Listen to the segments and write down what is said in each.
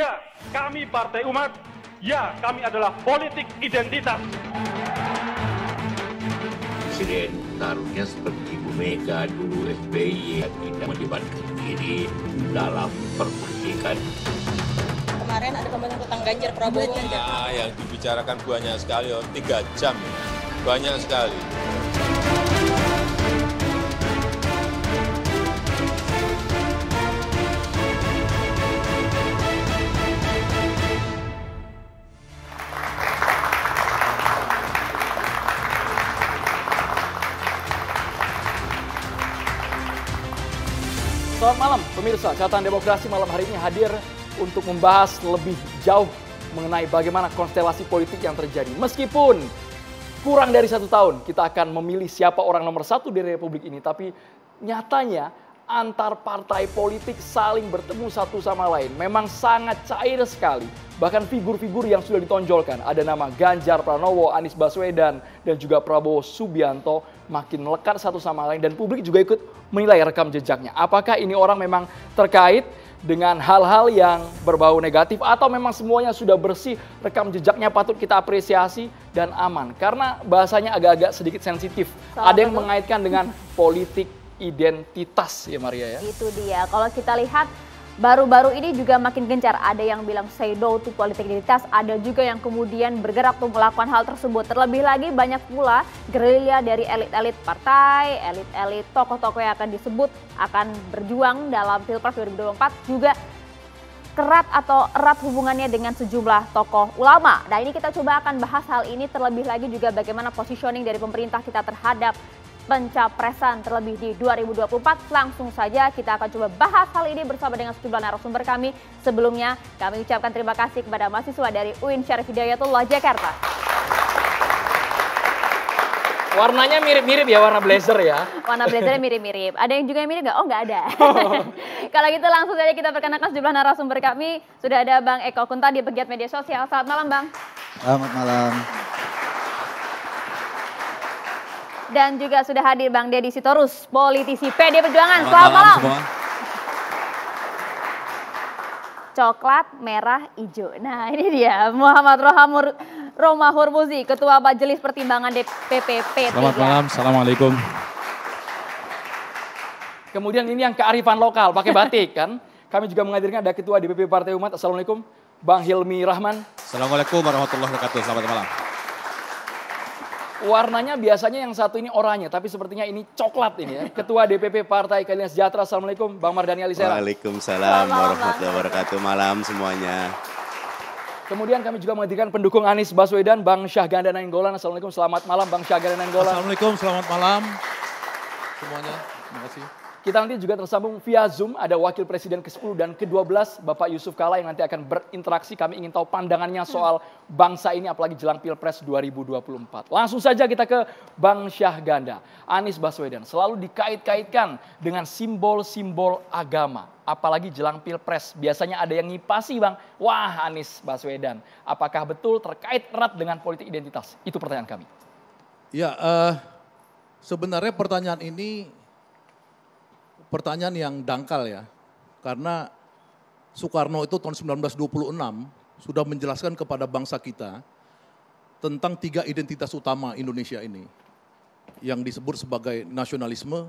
Ya, kami Partai Umat. Ya, kami adalah politik identitas. Presiden taruhnya seperti Ibu Mega dulu SBY tidak melibatkan diri dalam perpolitikan. Kemarin ada pembahasan tentang Ganjar Prabowo. Ya, yang dibicarakan banyak sekali, oh, tiga jam, banyak sekali. Pemirsa, catatan demokrasi malam hari ini hadir untuk membahas lebih jauh mengenai bagaimana konstelasi politik yang terjadi. Meskipun kurang dari satu tahun kita akan memilih siapa orang nomor satu di Republik ini, tapi nyatanya antar partai politik saling bertemu satu sama lain. Memang sangat cair sekali. Bahkan figur-figur yang sudah ditonjolkan, ada nama Ganjar Pranowo, Anies Baswedan, dan juga Prabowo Subianto makin melekat satu sama lain dan publik juga ikut menilai rekam jejaknya. Apakah ini orang memang terkait dengan hal-hal yang berbau negatif atau memang semuanya sudah bersih rekam jejaknya patut kita apresiasi dan aman karena bahasanya agak-agak sedikit sensitif. Ada yang mengaitkan dengan politik identitas ya Maria ya. Itu dia. Kalau kita lihat baru-baru ini juga makin gencar. Ada yang bilang say no to politik identitas, ada juga yang kemudian bergerak untuk melakukan hal tersebut. Terlebih lagi banyak pula gerilya dari elit-elit partai, elit-elit tokoh-tokoh yang akan disebut akan berjuang dalam Pilpres 2024 juga kerat atau erat hubungannya dengan sejumlah tokoh ulama. Nah ini kita coba akan bahas hal ini terlebih lagi juga bagaimana positioning dari pemerintah kita terhadap pencapresan terlebih di 2024. Langsung saja kita akan coba bahas hal ini bersama dengan sejumlah narasumber kami. Sebelumnya kami ucapkan terima kasih kepada mahasiswa dari UIN Syarif Hidayatullah Jakarta. Warnanya mirip-mirip ya warna blazer ya. Warna blazernya mirip-mirip. Ada yang juga yang mirip nggak? Oh nggak ada. Oh. Kalau gitu langsung saja kita perkenalkan sejumlah narasumber kami. Sudah ada Bang Eko Kunta di pegiat media sosial. Selamat malam Bang. Selamat malam dan juga sudah hadir Bang Deddy Sitorus, politisi PD Perjuangan. Selamat, malam. malam. Coklat, merah, hijau. Nah ini dia Muhammad Rohamur Roma Hurmuzi, Ketua Majelis Pertimbangan DPP. Selamat malam, Assalamualaikum. Kemudian ini yang kearifan lokal, pakai batik kan. Kami juga menghadirkan ada Ketua DPP Partai Umat, Assalamualaikum, Bang Hilmi Rahman. Assalamualaikum warahmatullahi wabarakatuh, selamat malam. Warnanya biasanya yang satu ini oranye, tapi sepertinya ini coklat ini ya. Ketua DPP Partai Keadilan Sejahtera, Assalamualaikum, Bang Mardhani Alisera. Waalaikumsalam warahmatullahi wabarakatuh. Malam semuanya. Kemudian kami juga menghadirkan pendukung Anies Baswedan, Bang Syahganda Nainggolan. Assalamualaikum, selamat malam Bang Syahganda Nainggolan. Assalamualaikum, selamat malam semuanya. Terima kasih. Kita nanti juga tersambung via Zoom, ada Wakil Presiden ke-10 dan ke-12, Bapak Yusuf Kala yang nanti akan berinteraksi. Kami ingin tahu pandangannya soal bangsa ini, apalagi jelang Pilpres 2024. Langsung saja kita ke Bang Syahganda. Anies Baswedan selalu dikait-kaitkan dengan simbol-simbol agama. Apalagi jelang Pilpres, biasanya ada yang ngipasi Bang, wah Anies Baswedan. Apakah betul terkait erat dengan politik identitas? Itu pertanyaan kami. Ya, uh, sebenarnya pertanyaan ini pertanyaan yang dangkal ya. Karena Soekarno itu tahun 1926 sudah menjelaskan kepada bangsa kita tentang tiga identitas utama Indonesia ini yang disebut sebagai nasionalisme,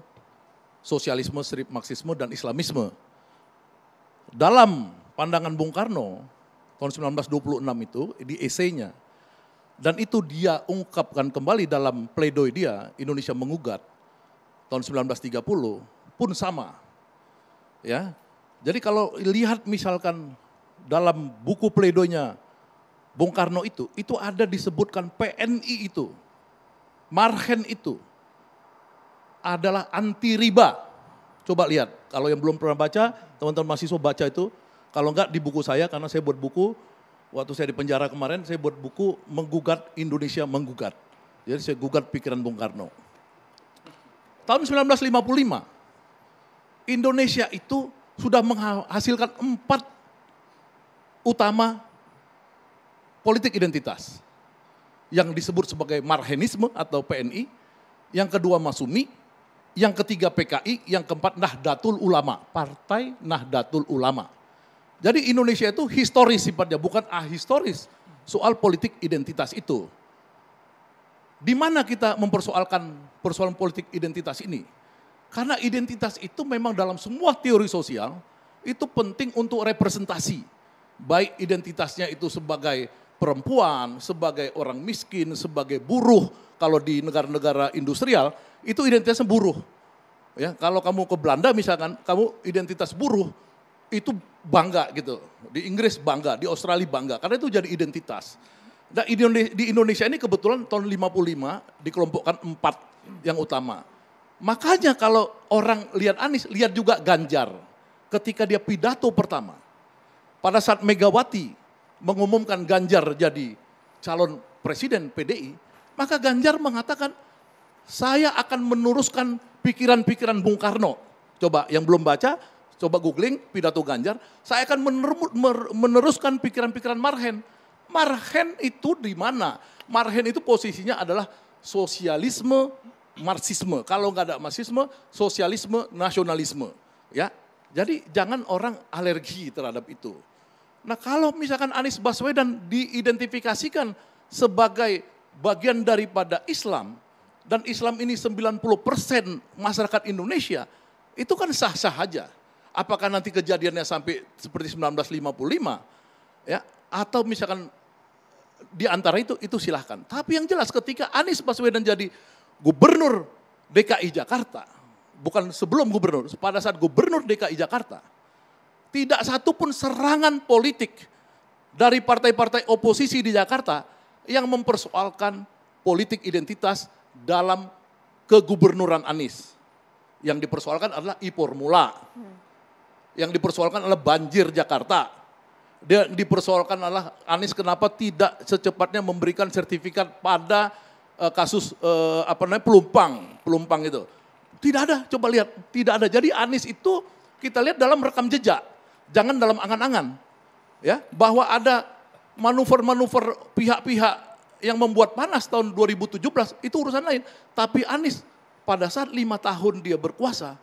sosialisme, strip marxisme dan islamisme. Dalam pandangan Bung Karno tahun 1926 itu di esainya dan itu dia ungkapkan kembali dalam pledoi dia Indonesia mengugat tahun 1930 pun sama. Ya. Jadi kalau lihat misalkan dalam buku pledonya Bung Karno itu, itu ada disebutkan PNI itu, Marhen itu adalah anti riba. Coba lihat, kalau yang belum pernah baca, teman-teman mahasiswa baca itu. Kalau enggak di buku saya, karena saya buat buku, waktu saya di penjara kemarin, saya buat buku Menggugat Indonesia Menggugat. Jadi saya gugat pikiran Bung Karno. Tahun 1955, Indonesia itu sudah menghasilkan empat utama politik identitas yang disebut sebagai marhenisme atau PNI, yang kedua Masumi, yang ketiga PKI, yang keempat Nahdlatul Ulama, Partai Nahdlatul Ulama. Jadi Indonesia itu historis sifatnya, bukan ahistoris soal politik identitas itu. Di mana kita mempersoalkan persoalan politik identitas ini? Karena identitas itu memang dalam semua teori sosial itu penting untuk representasi. Baik identitasnya itu sebagai perempuan, sebagai orang miskin, sebagai buruh. Kalau di negara-negara industrial itu identitasnya buruh. Ya, kalau kamu ke Belanda misalkan, kamu identitas buruh itu bangga gitu. Di Inggris bangga, di Australia bangga karena itu jadi identitas. Nah, di Indonesia ini kebetulan tahun 55 dikelompokkan empat yang utama. Makanya kalau orang lihat Anies, lihat juga Ganjar. Ketika dia pidato pertama, pada saat Megawati mengumumkan Ganjar jadi calon presiden PDI, maka Ganjar mengatakan, saya akan meneruskan pikiran-pikiran Bung Karno. Coba yang belum baca, coba googling pidato Ganjar, saya akan meneruskan pikiran-pikiran Marhen. Marhen itu di mana? Marhen itu posisinya adalah sosialisme marxisme. Kalau nggak ada marxisme, sosialisme, nasionalisme. Ya, jadi jangan orang alergi terhadap itu. Nah kalau misalkan Anies Baswedan diidentifikasikan sebagai bagian daripada Islam, dan Islam ini 90% masyarakat Indonesia, itu kan sah-sah aja. Apakah nanti kejadiannya sampai seperti 1955, ya, atau misalkan di antara itu, itu silahkan. Tapi yang jelas ketika Anies Baswedan jadi gubernur DKI Jakarta, bukan sebelum gubernur, pada saat gubernur DKI Jakarta, tidak satu pun serangan politik dari partai-partai oposisi di Jakarta yang mempersoalkan politik identitas dalam kegubernuran Anies. Yang dipersoalkan adalah e-formula. Yang dipersoalkan adalah banjir Jakarta. Dia dipersoalkan adalah Anies kenapa tidak secepatnya memberikan sertifikat pada uh, kasus uh, apa namanya pelumpang, pelumpang itu. Tidak ada, coba lihat, tidak ada. Jadi Anies itu kita lihat dalam rekam jejak, jangan dalam angan-angan. Ya, bahwa ada manuver-manuver pihak-pihak yang membuat panas tahun 2017 itu urusan lain. Tapi Anies pada saat lima tahun dia berkuasa,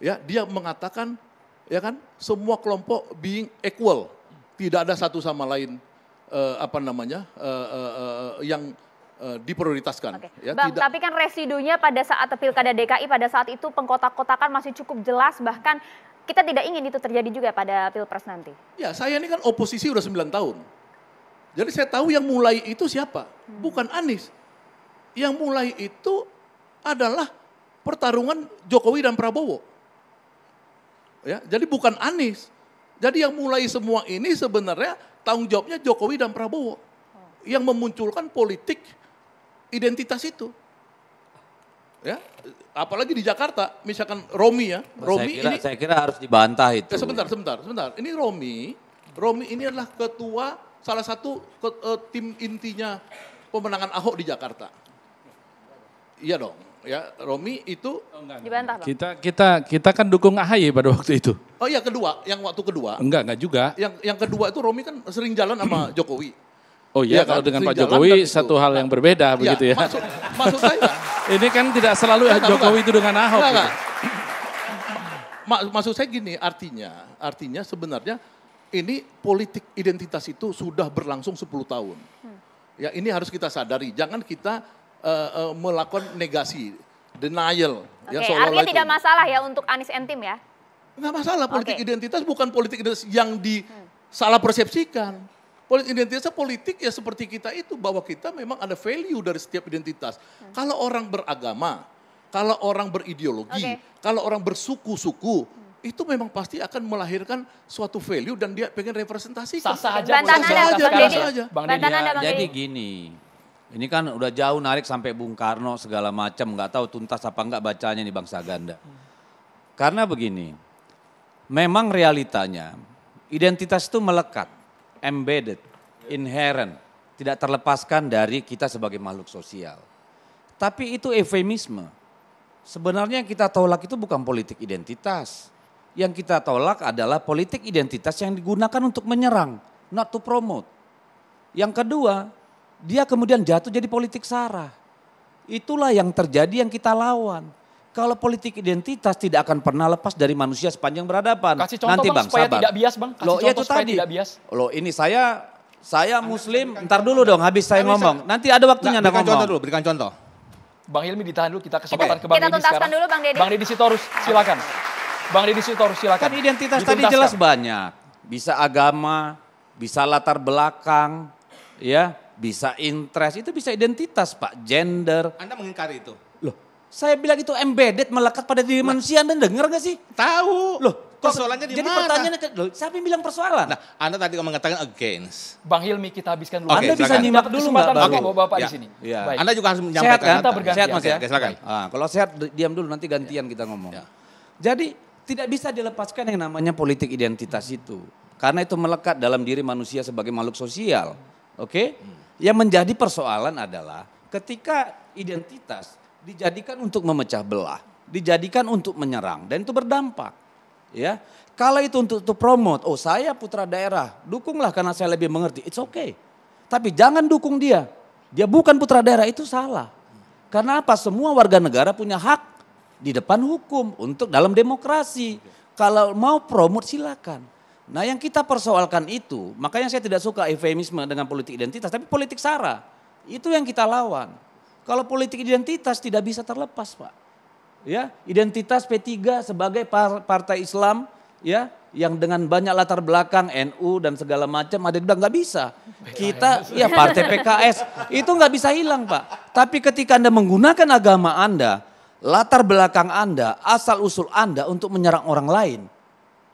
ya dia mengatakan ya kan semua kelompok being equal, tidak ada satu sama lain eh, apa namanya eh, eh, eh, yang uh, diprioritaskan. Okay. Ya, Bang, tidak... tapi kan residunya pada saat pilkada DKI pada saat itu pengkotak-kotakan masih cukup jelas bahkan kita tidak ingin itu terjadi juga pada pilpres nanti. Ya saya ini kan oposisi udah 9 tahun. Jadi saya tahu yang mulai itu siapa, hmm. bukan Anies. Yang mulai itu adalah pertarungan Jokowi dan Prabowo. Ya, jadi bukan Anies. Jadi yang mulai semua ini sebenarnya tanggung jawabnya Jokowi dan Prabowo oh. yang memunculkan politik identitas itu. Ya, apalagi di Jakarta, misalkan Romi ya, nah, Romi saya kira, ini saya kira harus dibantah itu. Ya, sebentar, sebentar, sebentar. Ini Romi, Romi ini adalah ketua salah satu ke, uh, tim intinya pemenangan Ahok di Jakarta. Iya dong, ya Romi itu oh, dibantah. Bang. Kita kita kita kan dukung AHY pada waktu itu. Oh iya kedua, yang waktu kedua. Enggak, enggak juga. Yang yang kedua itu Romi kan sering jalan sama Jokowi. Oh iya, ya, kalau kan? dengan Pak Jokowi satu hal yang berbeda ya, begitu ya. Maksud, maksud saya. ini kan tidak selalu ya, Jokowi bukan. itu dengan Ahok. Enggak, gitu. enggak. Gitu. Maksud saya gini, artinya, artinya sebenarnya ini politik identitas itu sudah berlangsung 10 tahun. Hmm. Ya ini harus kita sadari, jangan kita uh, uh, melakukan negasi, denial. Ya, Oke, ya, artinya itu. tidak masalah ya untuk Anies Entim ya? Enggak masalah, politik Oke. identitas bukan politik identitas yang disalah hmm. persepsikan. Politik identitasnya politik ya seperti kita itu bahwa kita memang ada value dari setiap identitas. Hmm. Kalau orang beragama, kalau orang berideologi, okay. kalau orang bersuku-suku, hmm itu memang pasti akan melahirkan suatu value dan dia pengen representasi. Kan. Ya. jadi gini, ini kan udah jauh narik sampai Bung Karno segala macam, nggak tahu tuntas apa nggak bacanya nih ganda. Hmm. Karena begini, memang realitanya identitas itu melekat embedded, inherent, tidak terlepaskan dari kita sebagai makhluk sosial. Tapi itu efemisme. Sebenarnya yang kita tolak itu bukan politik identitas. Yang kita tolak adalah politik identitas yang digunakan untuk menyerang, not to promote. Yang kedua, dia kemudian jatuh jadi politik sarah. Itulah yang terjadi yang kita lawan. Kalau politik identitas tidak akan pernah lepas dari manusia sepanjang berhadapan. Kasih contoh Nanti bang, bang supaya sabar. tidak bias bang. Kasih Loh, iya, contoh itu supaya tadi. tidak bias. Loh ini saya saya Anda muslim, ntar dulu dong habis saya ngomong. Bisa. Nanti ada waktunya Anda ngomong. contoh dulu, berikan contoh. Bang Hilmi ditahan dulu, kita kesempatan okay. ke Bang Deddy sekarang. dulu Bang Deddy. Bang Deddy Sitorus, silakan. Bang Deddy Sitorus, silakan. Kan identitas tadi jelas banyak. Bisa agama, bisa latar belakang, ya bisa interest, itu bisa identitas Pak, gender. Anda mengingkari itu? Saya bilang itu embedded melekat pada diri nah. manusia. Anda dengar gak sih? Tahu. Loh, kok persoalannya di mana? Jadi pertanyaannya ke, loh, siapa yang bilang persoalan? Nah, Anda tadi mengatakan against. Bang Hilmi kita habiskan dulu. Okay, anda bisa nyimak dulu Mbak Bapak, Bapak ya. di sini. Ya. Baik. Anda juga harus menyampaikan. Sehat kan? Kita bergantian. Sehat Mas ya. Oke, silakan. Ah, kalau sehat diam dulu nanti gantian ya. kita ngomong. Ya. Jadi tidak bisa dilepaskan yang namanya politik identitas itu. Karena itu melekat dalam diri manusia sebagai makhluk sosial. Oke? Okay? Hmm. Yang menjadi persoalan adalah ketika identitas dijadikan untuk memecah belah, dijadikan untuk menyerang dan itu berdampak. Ya, Kalau itu untuk, untuk promote, oh saya putra daerah, dukunglah karena saya lebih mengerti. It's okay. Tapi jangan dukung dia. Dia bukan putra daerah itu salah. Karena apa? Semua warga negara punya hak di depan hukum untuk dalam demokrasi. Kalau mau promote silakan. Nah yang kita persoalkan itu, makanya saya tidak suka efemisme dengan politik identitas, tapi politik sara. Itu yang kita lawan. Kalau politik identitas tidak bisa terlepas, Pak. Ya, identitas P3 sebagai partai Islam ya yang dengan banyak latar belakang NU dan segala macam ada bilang nggak bisa. Kita ya partai PKS itu nggak bisa hilang pak. Tapi ketika anda menggunakan agama anda, latar belakang anda, asal usul anda untuk menyerang orang lain,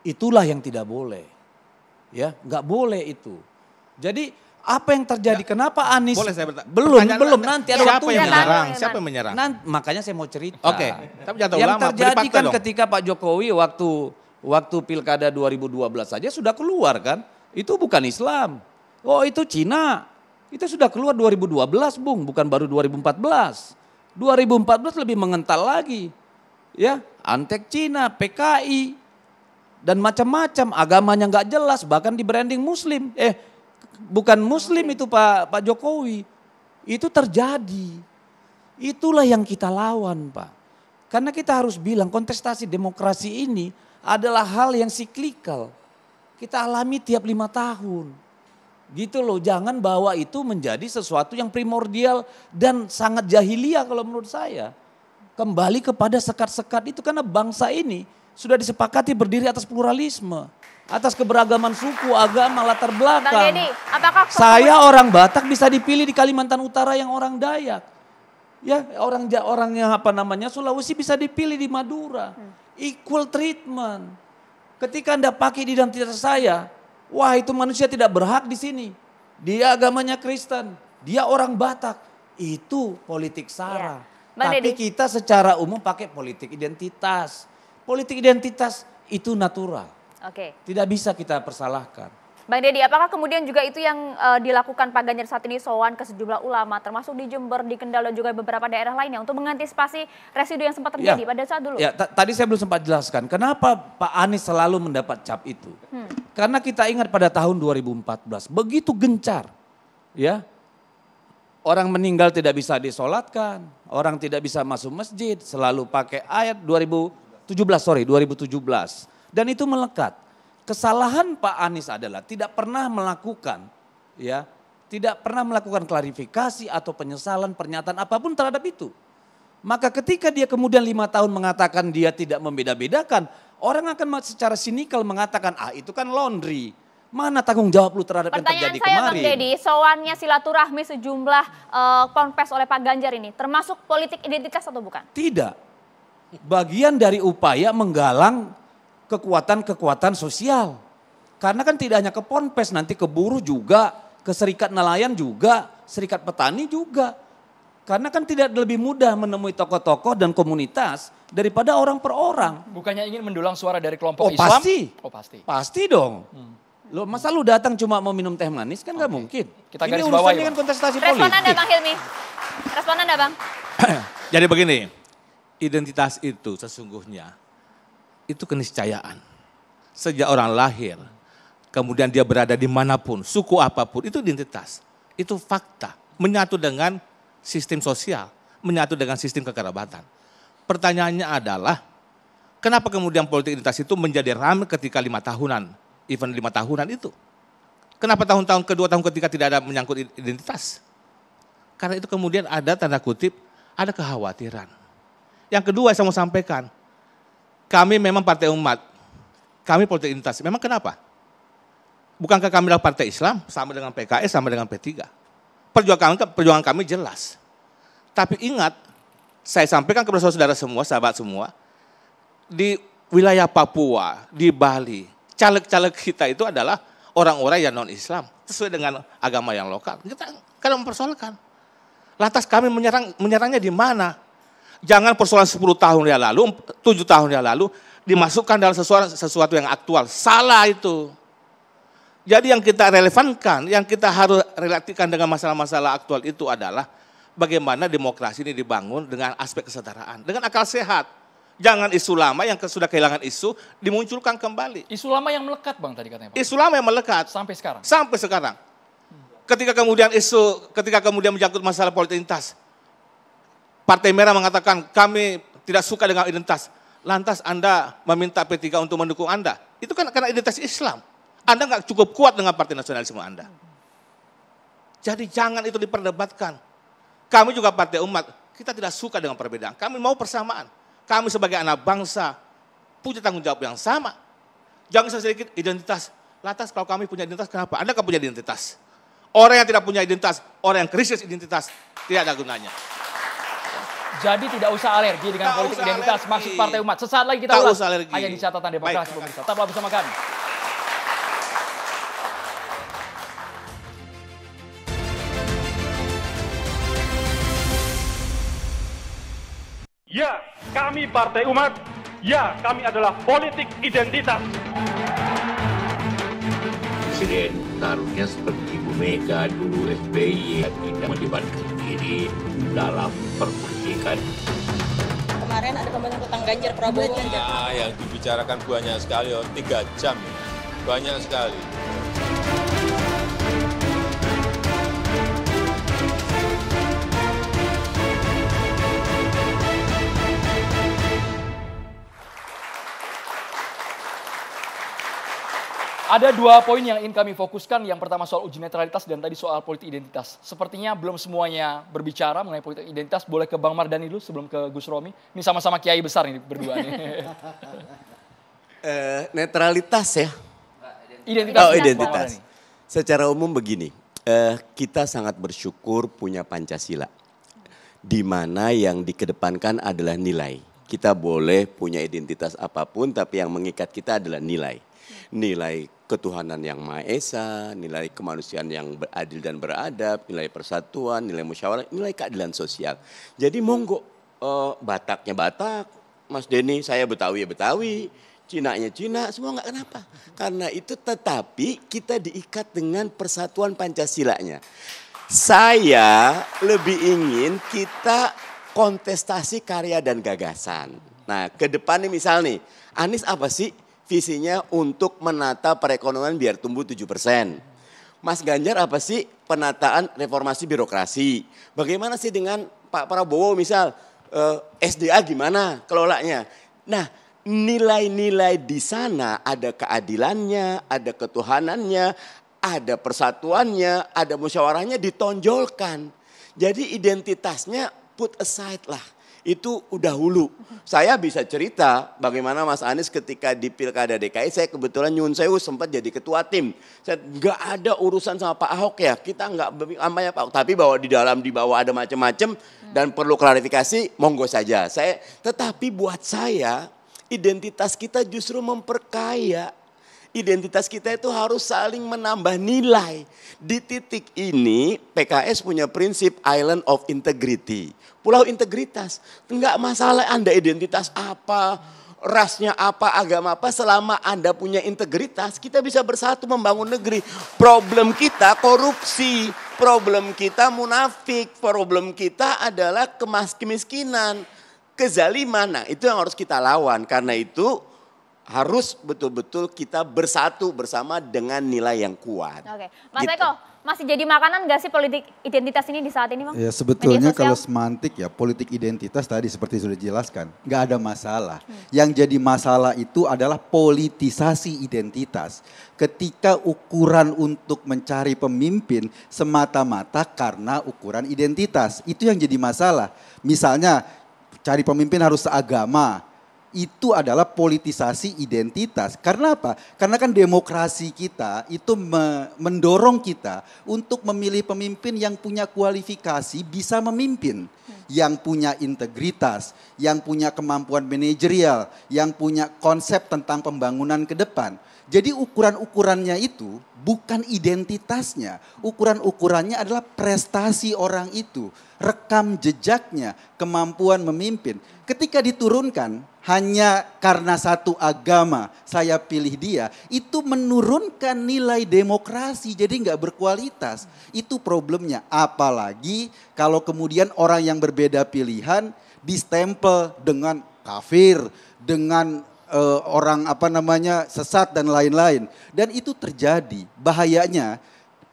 itulah yang tidak boleh. Ya nggak boleh itu. Jadi apa yang terjadi? Ya. Kenapa Anies? Boleh saya bertanya. Belum, Pertanyaan belum anda, nanti ada siapa waktunya. Yang menyerang? Siapa yang menyerang? Nanti, makanya saya mau cerita. Oke. Tapi jangan Yang terjadi kan dong. ketika Pak Jokowi waktu waktu Pilkada 2012 saja sudah keluar kan? Itu bukan Islam. Oh, itu Cina. Itu sudah keluar 2012, Bung, bukan baru 2014. 2014 lebih mengental lagi. Ya, antek Cina, PKI dan macam-macam agamanya nggak jelas bahkan di branding muslim. Eh, bukan muslim itu Pak Pak Jokowi. Itu terjadi. Itulah yang kita lawan, Pak. Karena kita harus bilang kontestasi demokrasi ini adalah hal yang siklikal. Kita alami tiap lima tahun. Gitu loh, jangan bawa itu menjadi sesuatu yang primordial dan sangat jahiliyah kalau menurut saya. Kembali kepada sekat-sekat itu karena bangsa ini sudah disepakati berdiri atas pluralisme atas keberagaman suku, agama, latar belakang. Bang Deddy, apakah saya orang Batak bisa dipilih di Kalimantan Utara yang orang Dayak? Ya, orang orang yang apa namanya Sulawesi bisa dipilih di Madura. Hmm. Equal treatment. Ketika Anda pakai di dalam tidak saya, wah itu manusia tidak berhak di sini. Dia agamanya Kristen, dia orang Batak. Itu politik sara. Ya. Tapi kita secara umum pakai politik identitas. Politik identitas itu natural. Oke. Tidak bisa kita persalahkan. Bang Deddy, apakah kemudian juga itu yang uh, dilakukan Pak Ganjar saat ini soan ke sejumlah ulama, termasuk di Jember, di Kendal dan juga beberapa daerah lainnya untuk mengantisipasi residu yang sempat terjadi ya, pada saat dulu? Ya, tadi saya belum sempat jelaskan. Kenapa Pak Anies selalu mendapat cap itu? Hmm. Karena kita ingat pada tahun 2014 begitu gencar, ya orang meninggal tidak bisa disolatkan, orang tidak bisa masuk masjid, selalu pakai ayat 2017 sorry 2017 dan itu melekat. Kesalahan Pak Anies adalah tidak pernah melakukan ya, tidak pernah melakukan klarifikasi atau penyesalan pernyataan apapun terhadap itu. Maka ketika dia kemudian lima tahun mengatakan dia tidak membeda-bedakan, orang akan secara sinikal mengatakan ah itu kan laundry. Mana tanggung jawab lu terhadap Pertanyaan yang terjadi saya, kemarin? Pertanyaan saya Bang Deddy, soalnya silaturahmi sejumlah uh, konfes oleh Pak Ganjar ini termasuk politik identitas atau bukan? Tidak. Bagian dari upaya menggalang kekuatan-kekuatan sosial. Karena kan tidak hanya ke Ponpes, nanti ke buruh juga, ke serikat nelayan juga, serikat petani juga. Karena kan tidak lebih mudah menemui tokoh-tokoh dan komunitas daripada orang per orang. Bukannya ingin mendulang suara dari kelompok oh, Islam? Pasti. Oh pasti. Pasti dong. Hmm. Lo masa lu datang cuma mau minum teh manis kan nggak gak mungkin. Kita garis Ini urusan dengan kontestasi Respon ya, politik. Respon Anda Bang Hilmi. Respon Anda ya, Bang. Jadi begini, identitas itu sesungguhnya itu keniscayaan. Sejak orang lahir, kemudian dia berada di manapun, suku apapun, itu identitas. Itu fakta, menyatu dengan sistem sosial, menyatu dengan sistem kekerabatan. Pertanyaannya adalah, kenapa kemudian politik identitas itu menjadi ramai ketika lima tahunan, event lima tahunan itu? Kenapa tahun-tahun kedua, tahun ketiga tidak ada menyangkut identitas? Karena itu kemudian ada tanda kutip, ada kekhawatiran. Yang kedua saya mau sampaikan, kami memang partai umat, kami politik identitas. Memang kenapa? Bukankah kami adalah partai Islam, sama dengan PKS, sama dengan P3. Perjuangan, perjuangan kami jelas. Tapi ingat, saya sampaikan kepada saudara semua, sahabat semua, di wilayah Papua, di Bali, caleg-caleg kita itu adalah orang-orang yang non-Islam, sesuai dengan agama yang lokal. Kita kadang mempersoalkan. Lantas kami menyerang, menyerangnya di mana? Jangan persoalan 10 tahun yang lalu, 7 tahun yang lalu, dimasukkan dalam sesuatu, sesuatu yang aktual. Salah itu. Jadi yang kita relevankan, yang kita harus relatikan dengan masalah-masalah aktual itu adalah bagaimana demokrasi ini dibangun dengan aspek kesetaraan, dengan akal sehat. Jangan isu lama yang sudah kehilangan isu dimunculkan kembali. Isu lama yang melekat, Bang tadi katanya. Pak. Isu lama yang melekat sampai sekarang. Sampai sekarang. Ketika kemudian isu ketika kemudian menjangkut masalah politik lintas, Partai Merah mengatakan kami tidak suka dengan identitas. Lantas Anda meminta P3 untuk mendukung Anda. Itu kan karena identitas Islam. Anda nggak cukup kuat dengan partai nasionalisme Anda. Jadi jangan itu diperdebatkan. Kami juga partai umat, kita tidak suka dengan perbedaan. Kami mau persamaan. Kami sebagai anak bangsa punya tanggung jawab yang sama. Jangan sedikit identitas. Lantas kalau kami punya identitas, kenapa? Anda kan punya identitas. Orang yang tidak punya identitas, orang yang krisis identitas, tidak ada gunanya. Jadi tidak usah alergi dengan tak politik identitas alergi. maksud partai umat. Sesaat lagi kita ulas hanya di catatan demokrasi pemirsa. Tetaplah bersama kami. Ya, kami partai umat. Ya, kami adalah politik identitas. Presiden taruhnya seperti Ibu Mega dulu SBY tidak melibatkan diri dalam perpolitikan. Kemarin ada tentang Ganjar Prabowo. Ah, yang dibicarakan banyak sekali, oh, tiga jam, banyak sekali. Ada dua poin yang ingin kami fokuskan. Yang pertama soal uji netralitas dan tadi soal politik identitas. Sepertinya belum semuanya berbicara mengenai politik identitas. Boleh ke Bang Mardhani dulu sebelum ke Gus Romi. Ini sama-sama kiai besar nih berdua nih. uh, netralitas ya. Identitas. Oh identitas. Secara umum begini. Uh, kita sangat bersyukur punya Pancasila. Di mana yang dikedepankan adalah nilai. Kita boleh punya identitas apapun tapi yang mengikat kita adalah nilai nilai ketuhanan yang Maha Esa, nilai kemanusiaan yang adil dan beradab, nilai persatuan, nilai musyawarah, nilai keadilan sosial. Jadi monggo eh, Bataknya Batak, Mas Denny, saya Betawi ya Betawi, Cina nya Cina, semua nggak kenapa. Karena itu tetapi kita diikat dengan persatuan Pancasilanya. Saya lebih ingin kita kontestasi karya dan gagasan. Nah, ke depannya misal nih, Anies apa sih visinya untuk menata perekonomian biar tumbuh 7 persen. Mas Ganjar apa sih penataan reformasi birokrasi? Bagaimana sih dengan Pak Prabowo misal eh, SDA gimana kelolanya? Nah nilai-nilai di sana ada keadilannya, ada ketuhanannya, ada persatuannya, ada musyawarahnya ditonjolkan. Jadi identitasnya put aside lah itu udah hulu. Saya bisa cerita bagaimana Mas Anies ketika di Pilkada DKI, saya kebetulan Nyun Sewu sempat jadi ketua tim. Saya nggak ada urusan sama Pak Ahok ya, kita nggak apa-apa ya Pak Tapi bahwa di dalam di bawah ada macam-macam dan perlu klarifikasi, monggo saja. Saya tetapi buat saya identitas kita justru memperkaya identitas kita itu harus saling menambah nilai. Di titik ini PKS punya prinsip island of integrity. Pulau integritas. Enggak masalah Anda identitas apa, rasnya apa, agama apa, selama Anda punya integritas, kita bisa bersatu membangun negeri. Problem kita korupsi, problem kita munafik, problem kita adalah kemas kemiskinan, kezaliman. Nah, itu yang harus kita lawan. Karena itu harus betul-betul kita bersatu bersama dengan nilai yang kuat. Oke, Mas gitu. Eko, masih jadi makanan gak sih politik identitas ini di saat ini bang? Ya sebetulnya kalau semantik ya politik identitas tadi seperti sudah dijelaskan nggak ada masalah. Hmm. Yang jadi masalah itu adalah politisasi identitas. Ketika ukuran untuk mencari pemimpin semata-mata karena ukuran identitas itu yang jadi masalah. Misalnya cari pemimpin harus seagama, itu adalah politisasi identitas. Karena apa? Karena kan demokrasi kita itu me mendorong kita untuk memilih pemimpin yang punya kualifikasi bisa memimpin, yang punya integritas, yang punya kemampuan manajerial, yang punya konsep tentang pembangunan ke depan. Jadi ukuran-ukurannya itu bukan identitasnya. Ukuran-ukurannya adalah prestasi orang itu, rekam jejaknya, kemampuan memimpin. Ketika diturunkan hanya karena satu agama saya pilih dia, itu menurunkan nilai demokrasi jadi nggak berkualitas. Itu problemnya. Apalagi kalau kemudian orang yang berbeda pilihan distempel dengan kafir, dengan uh, orang apa namanya sesat dan lain-lain. Dan itu terjadi. Bahayanya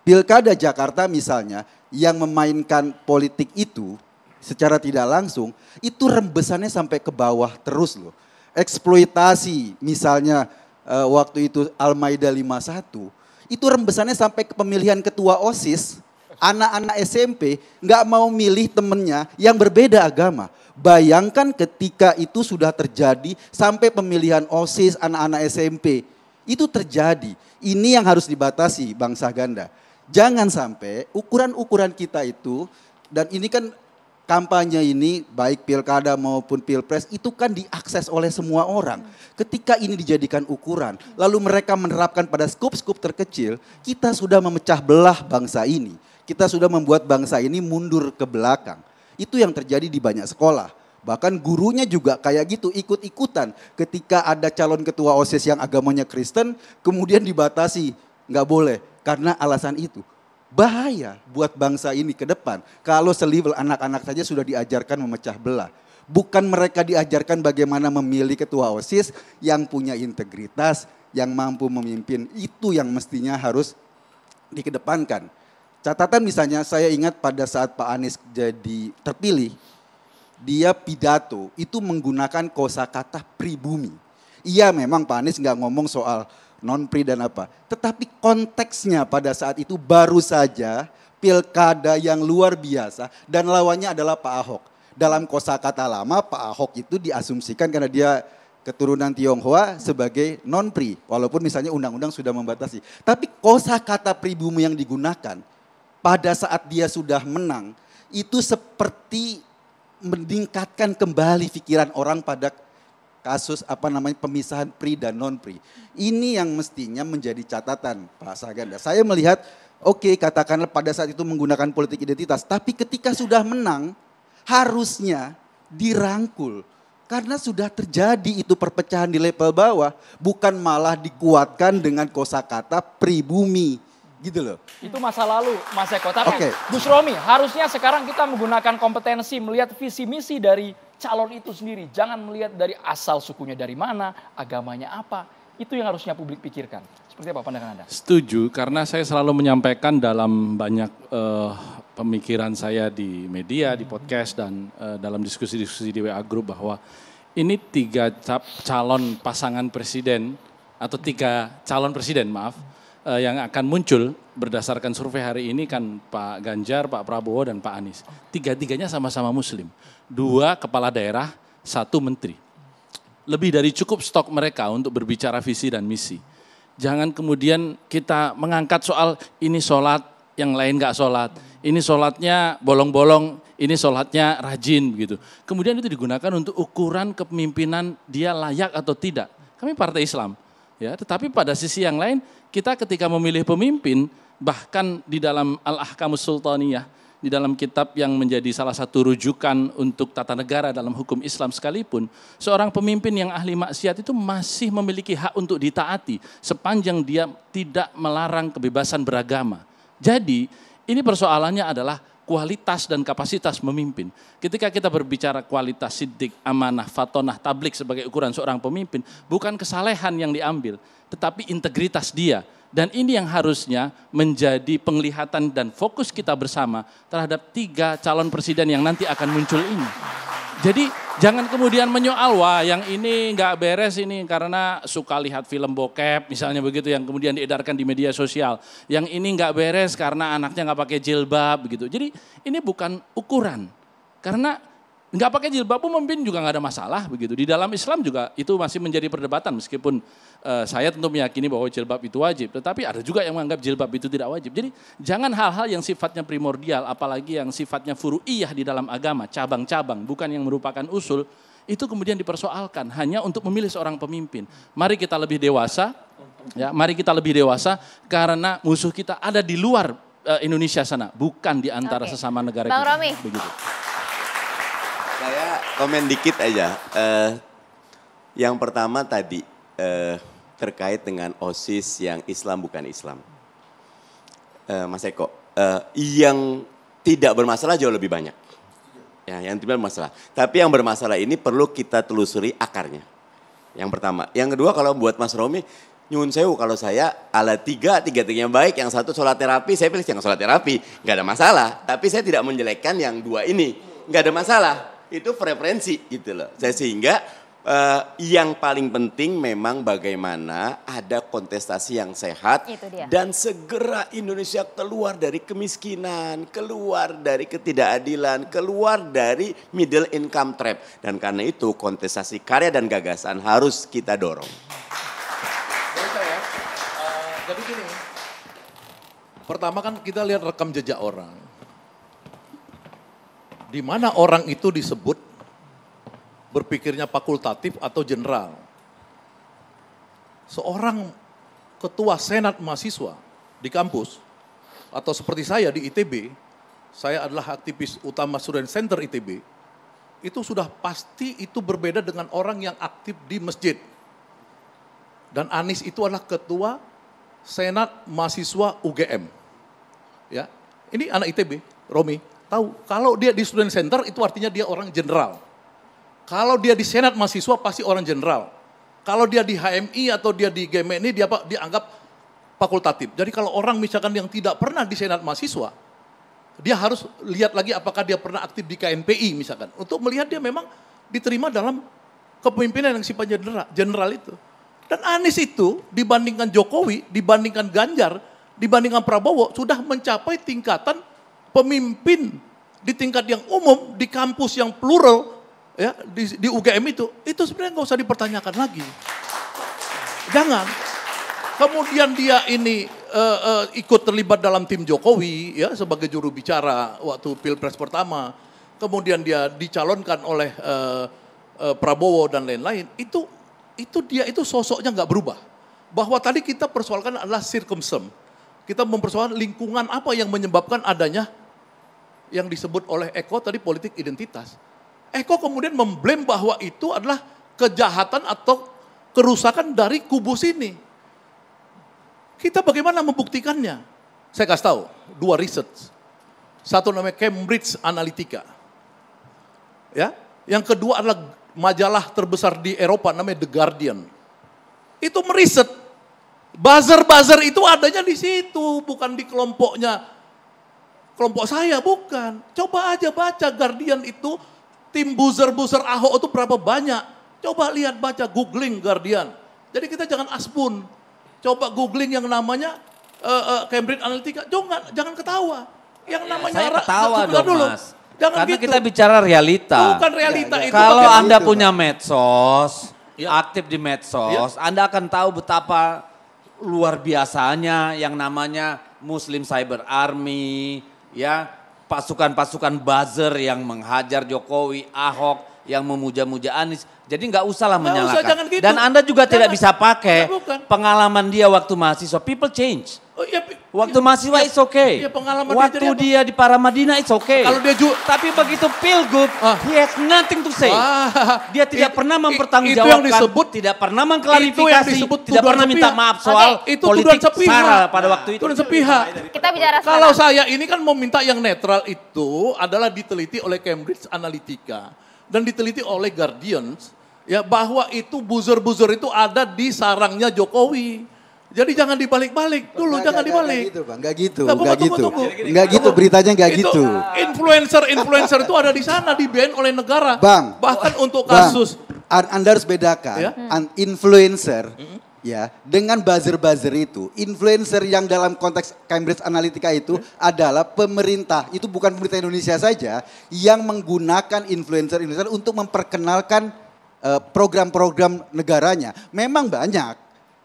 pilkada Jakarta misalnya yang memainkan politik itu secara tidak langsung itu rembesannya sampai ke bawah terus loh. Eksploitasi misalnya uh, waktu itu Almaida 51 itu rembesannya sampai ke pemilihan ketua OSIS anak-anak SMP nggak mau milih temennya yang berbeda agama. Bayangkan ketika itu sudah terjadi sampai pemilihan OSIS anak-anak SMP. Itu terjadi. Ini yang harus dibatasi bangsa ganda. Jangan sampai ukuran-ukuran kita itu dan ini kan kampanye ini baik pilkada maupun pilpres itu kan diakses oleh semua orang. Ketika ini dijadikan ukuran, lalu mereka menerapkan pada skup-skup terkecil, kita sudah memecah belah bangsa ini. Kita sudah membuat bangsa ini mundur ke belakang. Itu yang terjadi di banyak sekolah. Bahkan gurunya juga kayak gitu ikut-ikutan. Ketika ada calon ketua OSIS yang agamanya Kristen, kemudian dibatasi. Nggak boleh karena alasan itu. Bahaya buat bangsa ini ke depan. Kalau selevel anak-anak saja sudah diajarkan memecah belah. Bukan mereka diajarkan bagaimana memilih ketua OSIS yang punya integritas, yang mampu memimpin. Itu yang mestinya harus dikedepankan. Catatan misalnya saya ingat pada saat Pak Anies jadi terpilih, dia pidato itu menggunakan kosakata pribumi. Iya memang Pak Anies nggak ngomong soal non pri dan apa, tetapi konteksnya pada saat itu baru saja pilkada yang luar biasa dan lawannya adalah Pak Ahok. Dalam kosakata lama Pak Ahok itu diasumsikan karena dia keturunan Tionghoa sebagai non pri, walaupun misalnya undang-undang sudah membatasi. Tapi kosakata pribumi yang digunakan pada saat dia sudah menang, itu seperti meningkatkan kembali pikiran orang pada kasus apa namanya pemisahan pri dan non pri. Ini yang mestinya menjadi catatan Pak Saganda. Saya melihat oke okay, katakanlah pada saat itu menggunakan politik identitas, tapi ketika sudah menang harusnya dirangkul karena sudah terjadi itu perpecahan di level bawah, bukan malah dikuatkan dengan kosakata pribumi gitu loh. Itu masa lalu, Mas Eko. Tapi okay. Gus Romi, harusnya sekarang kita menggunakan kompetensi melihat visi misi dari calon itu sendiri. Jangan melihat dari asal sukunya dari mana, agamanya apa. Itu yang harusnya publik pikirkan. Seperti apa pandangan Anda? Setuju, karena saya selalu menyampaikan dalam banyak uh, pemikiran saya di media, di podcast, dan uh, dalam diskusi-diskusi di WA Group bahwa ini tiga calon pasangan presiden atau tiga calon presiden maaf uh, yang akan muncul berdasarkan survei hari ini kan Pak Ganjar, Pak Prabowo dan Pak Anies. Tiga-tiganya sama-sama muslim. Dua kepala daerah, satu menteri. Lebih dari cukup stok mereka untuk berbicara visi dan misi. Jangan kemudian kita mengangkat soal ini sholat, yang lain nggak sholat. Ini sholatnya bolong-bolong, ini sholatnya rajin begitu. Kemudian itu digunakan untuk ukuran kepemimpinan dia layak atau tidak. Kami partai Islam. Ya, tetapi pada sisi yang lain kita ketika memilih pemimpin, bahkan di dalam Al-Ahkamus Sultaniyah, di dalam kitab yang menjadi salah satu rujukan untuk tata negara dalam hukum Islam sekalipun, seorang pemimpin yang ahli maksiat itu masih memiliki hak untuk ditaati sepanjang dia tidak melarang kebebasan beragama. Jadi, ini persoalannya adalah kualitas dan kapasitas memimpin. Ketika kita berbicara kualitas sidik, amanah, fatonah, tablik sebagai ukuran seorang pemimpin, bukan kesalehan yang diambil, tetapi integritas dia. Dan ini yang harusnya menjadi penglihatan dan fokus kita bersama terhadap tiga calon presiden yang nanti akan muncul ini. Jadi jangan kemudian menyoal wah yang ini nggak beres ini karena suka lihat film bokep misalnya begitu yang kemudian diedarkan di media sosial. Yang ini nggak beres karena anaknya nggak pakai jilbab begitu. Jadi ini bukan ukuran. Karena nggak pakai jilbab pun memimpin juga nggak ada masalah begitu. Di dalam Islam juga itu masih menjadi perdebatan meskipun uh, saya tentu meyakini bahwa jilbab itu wajib, tetapi ada juga yang menganggap jilbab itu tidak wajib. Jadi jangan hal-hal yang sifatnya primordial, apalagi yang sifatnya furu'iyah di dalam agama, cabang-cabang, bukan yang merupakan usul, itu kemudian dipersoalkan hanya untuk memilih seorang pemimpin. Mari kita lebih dewasa, ya, mari kita lebih dewasa karena musuh kita ada di luar uh, Indonesia sana, bukan di antara okay. sesama negara Bang kita. Romi. Begitu. Saya komen dikit aja. Uh, yang pertama tadi uh, terkait dengan OSIS yang Islam bukan Islam. Uh, Mas Eko, uh, yang tidak bermasalah jauh lebih banyak. Ya, yang tidak bermasalah. Tapi yang bermasalah ini perlu kita telusuri akarnya. Yang pertama. Yang kedua kalau buat Mas Romi, nyun sewu kalau saya ala tiga, tiga tiganya baik, yang satu sholat terapi, saya pilih yang sholat terapi, Gak ada masalah. Tapi saya tidak menjelekkan yang dua ini, Gak ada masalah itu preferensi gitu loh. Nah, sehingga uh, yang paling penting memang bagaimana ada kontestasi yang sehat dan segera Indonesia keluar dari kemiskinan, keluar dari ketidakadilan, keluar dari middle income trap dan karena itu kontestasi karya dan gagasan harus kita dorong. Eh, pertama kan kita lihat rekam jejak orang di mana orang itu disebut berpikirnya fakultatif atau general. Seorang ketua senat mahasiswa di kampus atau seperti saya di ITB, saya adalah aktivis utama Student Center ITB, itu sudah pasti itu berbeda dengan orang yang aktif di masjid. Dan Anies itu adalah ketua senat mahasiswa UGM. Ya, ini anak ITB, Romi. Tahu, kalau dia di student center itu artinya dia orang general Kalau dia di senat mahasiswa pasti orang general Kalau dia di HMI atau dia di GMI e dia apa? Dianggap fakultatif. Jadi kalau orang misalkan yang tidak pernah di senat mahasiswa, dia harus lihat lagi apakah dia pernah aktif di KNPI misalkan. Untuk melihat dia memang diterima dalam kepemimpinan yang sifatnya general general itu. Dan Anies itu dibandingkan Jokowi, dibandingkan Ganjar, dibandingkan Prabowo sudah mencapai tingkatan pemimpin di tingkat yang umum, di kampus yang plural, ya di, di UGM itu, itu sebenarnya nggak usah dipertanyakan lagi. Jangan. Kemudian dia ini uh, uh, ikut terlibat dalam tim Jokowi ya sebagai juru bicara waktu pilpres pertama. Kemudian dia dicalonkan oleh uh, uh, Prabowo dan lain-lain. Itu itu dia itu sosoknya nggak berubah. Bahwa tadi kita persoalkan adalah circumsum Kita mempersoalkan lingkungan apa yang menyebabkan adanya yang disebut oleh Eko tadi politik identitas. Eko kemudian memblem bahwa itu adalah kejahatan atau kerusakan dari kubu sini. Kita bagaimana membuktikannya? Saya kasih tahu, dua riset. Satu namanya Cambridge Analytica. Ya, yang kedua adalah majalah terbesar di Eropa namanya The Guardian. Itu meriset. Buzzer-buzzer itu adanya di situ, bukan di kelompoknya kelompok saya, bukan. Coba aja baca Guardian itu, tim buzzer-buzzer Ahok itu berapa banyak. Coba lihat baca googling Guardian. Jadi kita jangan aspun. Coba googling yang namanya uh, uh, Cambridge Analytica. Jangan, jangan ketawa. Yang iya, namanya... Saya ketawa dong dulu. mas. Jangan Karena gitu. kita bicara realita. Bukan realita ya, ya. itu. Kalau Anda itu, punya medsos, ya. aktif di medsos, ya. Anda akan tahu betapa luar biasanya yang namanya Muslim Cyber Army, ya pasukan-pasukan buzzer yang menghajar Jokowi, Ahok, yang memuja-muja Anies. Jadi nggak usahlah menyalahkan. gitu. Dan Anda juga jangan. tidak bisa pakai pengalaman dia waktu mahasiswa. People change. Oh, ya, Waktu ya, mahasiswa ya, it's okay. Ya, pengalaman Waktu dia, dia di Paramadina it's okay. Kalau dia juga, tapi begitu pilgub, uh, ah. he has nothing to say. Uh, Dia tidak it, pernah mempertanggungjawabkan, itu yang disebut, tidak pernah mengklarifikasi, itu disebut tidak pernah minta maaf soal okay. itu politik sepihak. pada waktu itu. Tuduhan sepihak. Kita bicara Kalau saya ini kan meminta yang netral itu adalah diteliti oleh Cambridge Analytica dan diteliti oleh Guardians ya bahwa itu buzzer-buzzer itu ada di sarangnya Jokowi jadi jangan dibalik-balik dulu, jangan dibalik. Enggak gitu, Bang. Enggak gitu. Enggak gitu. Enggak gitu beritanya enggak gitu. Influencer-influencer itu ada di sana di band oleh negara. Bang. Bahkan untuk kasus anda harus bedakan ya? influencer hmm. ya dengan buzzer-buzzer itu. Influencer yang dalam konteks Cambridge Analytica itu hmm. adalah pemerintah. Itu bukan pemerintah Indonesia saja yang menggunakan influencer-influencer untuk memperkenalkan eh, program-program uh, negaranya. Memang banyak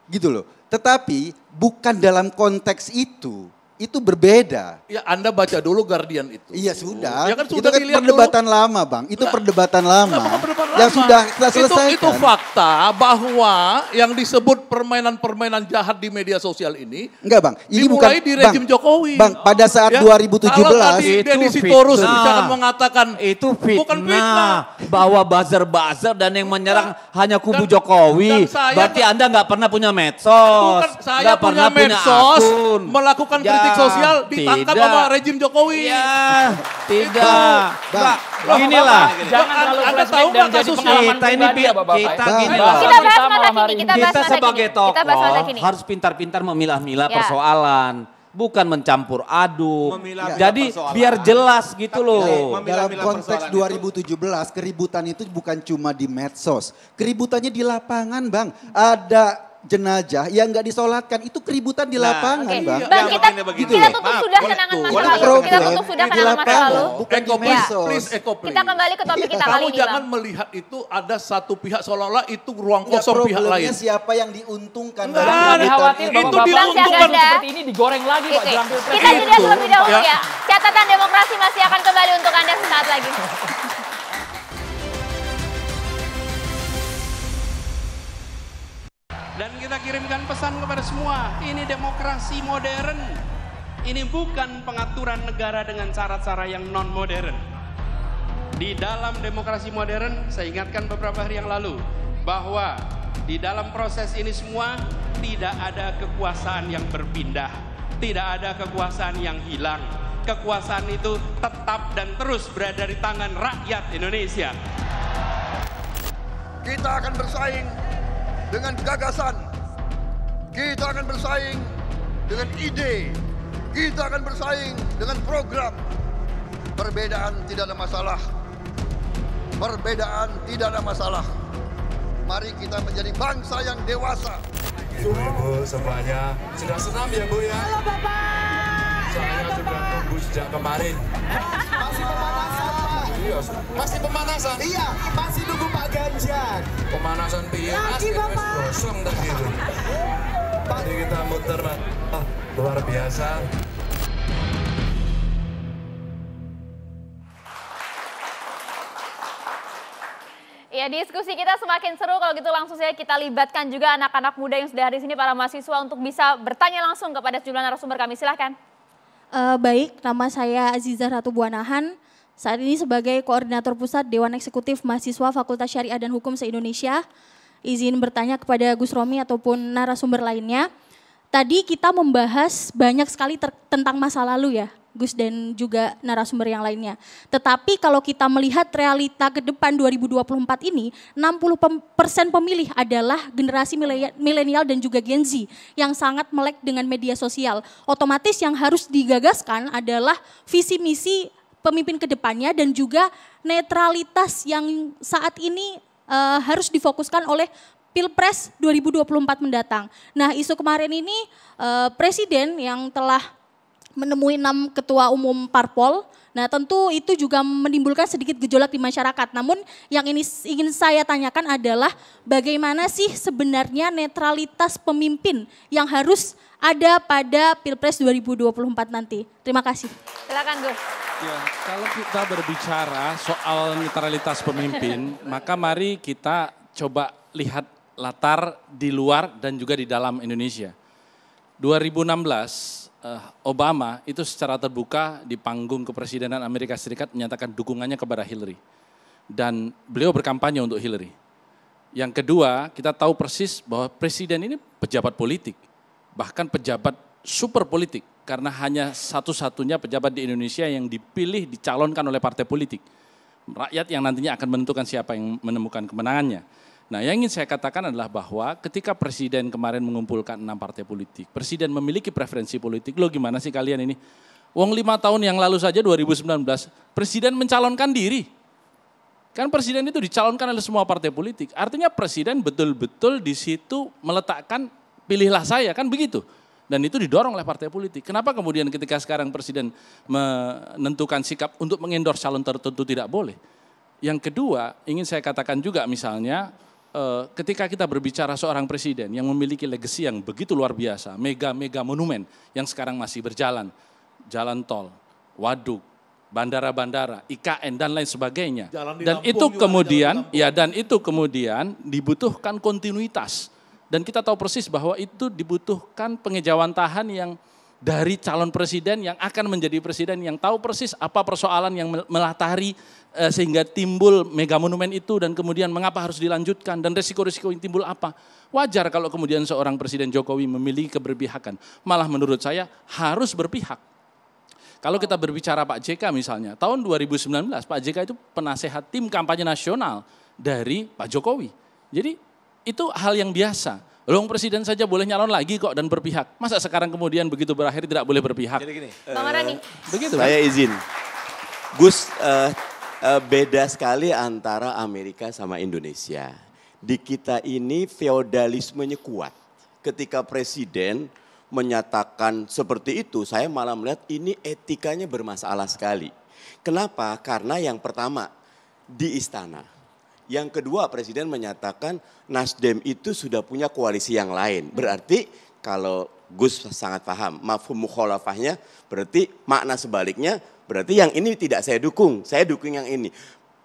gitu loh. Tetapi bukan dalam konteks itu itu berbeda. Ya Anda baca dulu Guardian itu. Iya sudah. Ya kan sudah itu kan perdebatan dulu. lama Bang. Itu nah, perdebatan lama. perdebatan yang lama. sudah kita selesaikan. Itu, itu fakta bahwa yang disebut permainan-permainan jahat di media sosial ini. Enggak Bang. Ini dimulai bukan, di rejim bang, Jokowi. Bang pada saat ya, 2017. Kalau tadi itu Sitorus jangan mengatakan. Itu fitnah. Bukan fitnah. Bahwa buzzer-buzzer dan yang menyerang nah, hanya kubu dan, Jokowi. Dan saya, Berarti Anda nggak pernah punya medsos. Bukan, saya gak punya pernah medsos. akun. Melakukan kritik kritik sosial ditangkap sama rejim Jokowi. Iya. Tidak. Mbak, inilah. Jangan terlalu Anda tahu jadi kasus kita ini ya, Kita gini Kita bahas mata kini, kita bahas sebagai tokoh harus pintar-pintar memilah-milah ya. persoalan bukan mencampur aduk. Memilah ya, Jadi persoalan. biar jelas gitu Tapi, loh. Ya, Dalam konteks 2017 itu. keributan itu bukan cuma di medsos. Keributannya di lapangan, Bang. Ada jenajah yang nggak disolatkan itu keributan di nah, lapangan, nah, okay. Bang. Bang, kita, kita tutup Maaf, sudah kenangan masa lalu. Kita tutup sudah kenangan masa lalu. Bukan Eko, please, Eko, please. Kita kembali ke topik kita kali ini, Kamu jangan melihat itu ada satu pihak seolah-olah itu ruang ya, kosong ya, pihak lain. siapa yang diuntungkan nah, dari khawatir itu. Itu diuntungkan. Seperti ini digoreng lagi, Pak. Kita jeda terlebih dahulu ya. Catatan demokrasi masih akan kembali untuk Anda sesaat lagi. Dan kita kirimkan pesan kepada semua, ini demokrasi modern. Ini bukan pengaturan negara dengan cara-cara yang non-modern. Di dalam demokrasi modern, saya ingatkan beberapa hari yang lalu, bahwa di dalam proses ini semua tidak ada kekuasaan yang berpindah, tidak ada kekuasaan yang hilang. Kekuasaan itu tetap dan terus berada di tangan rakyat Indonesia. Kita akan bersaing dengan gagasan, kita akan bersaing dengan ide, kita akan bersaing dengan program. Perbedaan tidak ada masalah. Perbedaan tidak ada masalah. Mari kita menjadi bangsa yang dewasa. Ibu-ibu semuanya sudah senam ya Bu ya? Halo Bapak. Saya sudah tunggu sejak kemarin. Masih pemanasan. Serius? Masih pemanasan? Iya, masih nunggu Pak Ganjar. Pemanasan piye? Lagi Bapak. Kosong tadi itu. Tadi kita muter, Pak. Oh, luar biasa. Ya, diskusi kita semakin seru kalau gitu langsung saja kita libatkan juga anak-anak muda yang sudah di sini para mahasiswa untuk bisa bertanya langsung kepada sejumlah narasumber kami. Silahkan. Uh, baik, nama saya Aziza Ratu Buanahan. Saat ini sebagai Koordinator Pusat Dewan Eksekutif Mahasiswa Fakultas Syariah dan Hukum se-Indonesia, izin bertanya kepada Gus Romi ataupun narasumber lainnya. Tadi kita membahas banyak sekali tentang masa lalu ya, Gus dan juga narasumber yang lainnya. Tetapi kalau kita melihat realita ke depan 2024 ini, 60% pemilih adalah generasi milenial dan juga Gen Z yang sangat melek dengan media sosial. Otomatis yang harus digagaskan adalah visi misi pemimpin kedepannya dan juga netralitas yang saat ini uh, harus difokuskan oleh Pilpres 2024 mendatang. Nah, isu kemarin ini uh, presiden yang telah menemui enam ketua umum parpol Nah tentu itu juga menimbulkan sedikit gejolak di masyarakat. Namun yang ini ingin saya tanyakan adalah bagaimana sih sebenarnya netralitas pemimpin yang harus ada pada Pilpres 2024 nanti. Terima kasih. Silakan Gus. Ya, kalau kita berbicara soal netralitas pemimpin, maka mari kita coba lihat latar di luar dan juga di dalam Indonesia. 2016 Eh, Obama itu secara terbuka di panggung kepresidenan Amerika Serikat menyatakan dukungannya kepada Hillary. Dan beliau berkampanye untuk Hillary. Yang kedua, kita tahu persis bahwa presiden ini pejabat politik, bahkan pejabat super politik, karena hanya satu-satunya pejabat di Indonesia yang dipilih, dicalonkan oleh partai politik. Rakyat yang nantinya akan menentukan siapa yang menemukan kemenangannya. Nah, yang ingin saya katakan adalah bahwa ketika presiden kemarin mengumpulkan enam partai politik, presiden memiliki preferensi politik. Lo gimana sih kalian ini? Wong lima tahun yang lalu saja 2019, presiden mencalonkan diri. Kan presiden itu dicalonkan oleh semua partai politik. Artinya presiden betul-betul di situ meletakkan pilihlah saya kan begitu. Dan itu didorong oleh partai politik. Kenapa kemudian ketika sekarang presiden menentukan sikap untuk mengendor calon tertentu tidak boleh? Yang kedua, ingin saya katakan juga misalnya Eh, ketika kita berbicara seorang presiden yang memiliki legacy yang begitu luar biasa, mega-mega monumen yang sekarang masih berjalan, jalan tol, waduk, bandara-bandara, IKN dan lain sebagainya. Jalan dan itu kemudian ya dan itu kemudian dibutuhkan kontinuitas. Dan kita tahu persis bahwa itu dibutuhkan pengejawantahan yang dari calon presiden yang akan menjadi presiden yang tahu persis apa persoalan yang melatari eh, sehingga timbul mega monumen itu dan kemudian mengapa harus dilanjutkan dan resiko-resiko yang timbul apa. Wajar kalau kemudian seorang Presiden Jokowi memiliki keberpihakan. Malah menurut saya harus berpihak. Kalau kita berbicara Pak JK misalnya, tahun 2019 Pak JK itu penasehat tim kampanye nasional dari Pak Jokowi. Jadi itu hal yang biasa Loh presiden saja boleh nyalon lagi kok dan berpihak. Masa sekarang kemudian begitu berakhir tidak boleh berpihak? Jadi gini. Uh, Begitu. Saya izin. Gus, uh, uh, beda sekali antara Amerika sama Indonesia. Di kita ini feodalismenya kuat. Ketika presiden menyatakan seperti itu, saya malah melihat ini etikanya bermasalah sekali. Kenapa? Karena yang pertama, di istana yang kedua Presiden menyatakan Nasdem itu sudah punya koalisi yang lain. Berarti kalau Gus sangat paham mafhum mukhalafahnya berarti makna sebaliknya berarti yang ini tidak saya dukung, saya dukung yang ini.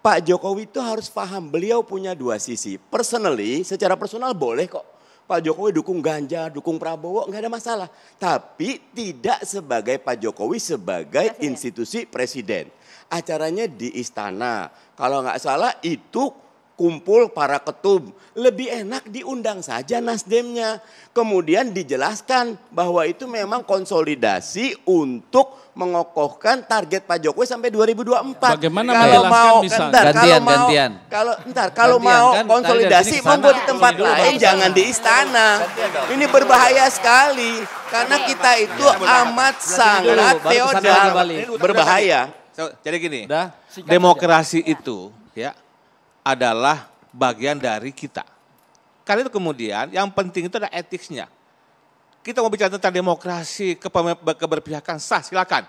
Pak Jokowi itu harus paham beliau punya dua sisi. Personally, secara personal boleh kok. Pak Jokowi dukung Ganjar, dukung Prabowo, nggak ada masalah. Tapi tidak sebagai Pak Jokowi sebagai Masih, institusi presiden. Acaranya di istana. Kalau nggak salah itu kumpul para ketum. Lebih enak diundang saja Nasdemnya. Kemudian dijelaskan bahwa itu memang konsolidasi untuk mengokohkan target Pak Jokowi sampai 2024. Bagaimana kalau mau misalnya? Entar, gantian, kalau gantian. mau, Kalau entar kalau gantian, mau kan, konsolidasi monggo di tempat lain jangan di istana. Ini berbahaya sekali karena kita itu amat sangat teodal. berbahaya. Jadi gini, demokrasi itu ya adalah bagian dari kita. Karena itu kemudian yang penting itu adalah etiknya. Kita mau bicara tentang demokrasi, keberpihakan, sah silakan.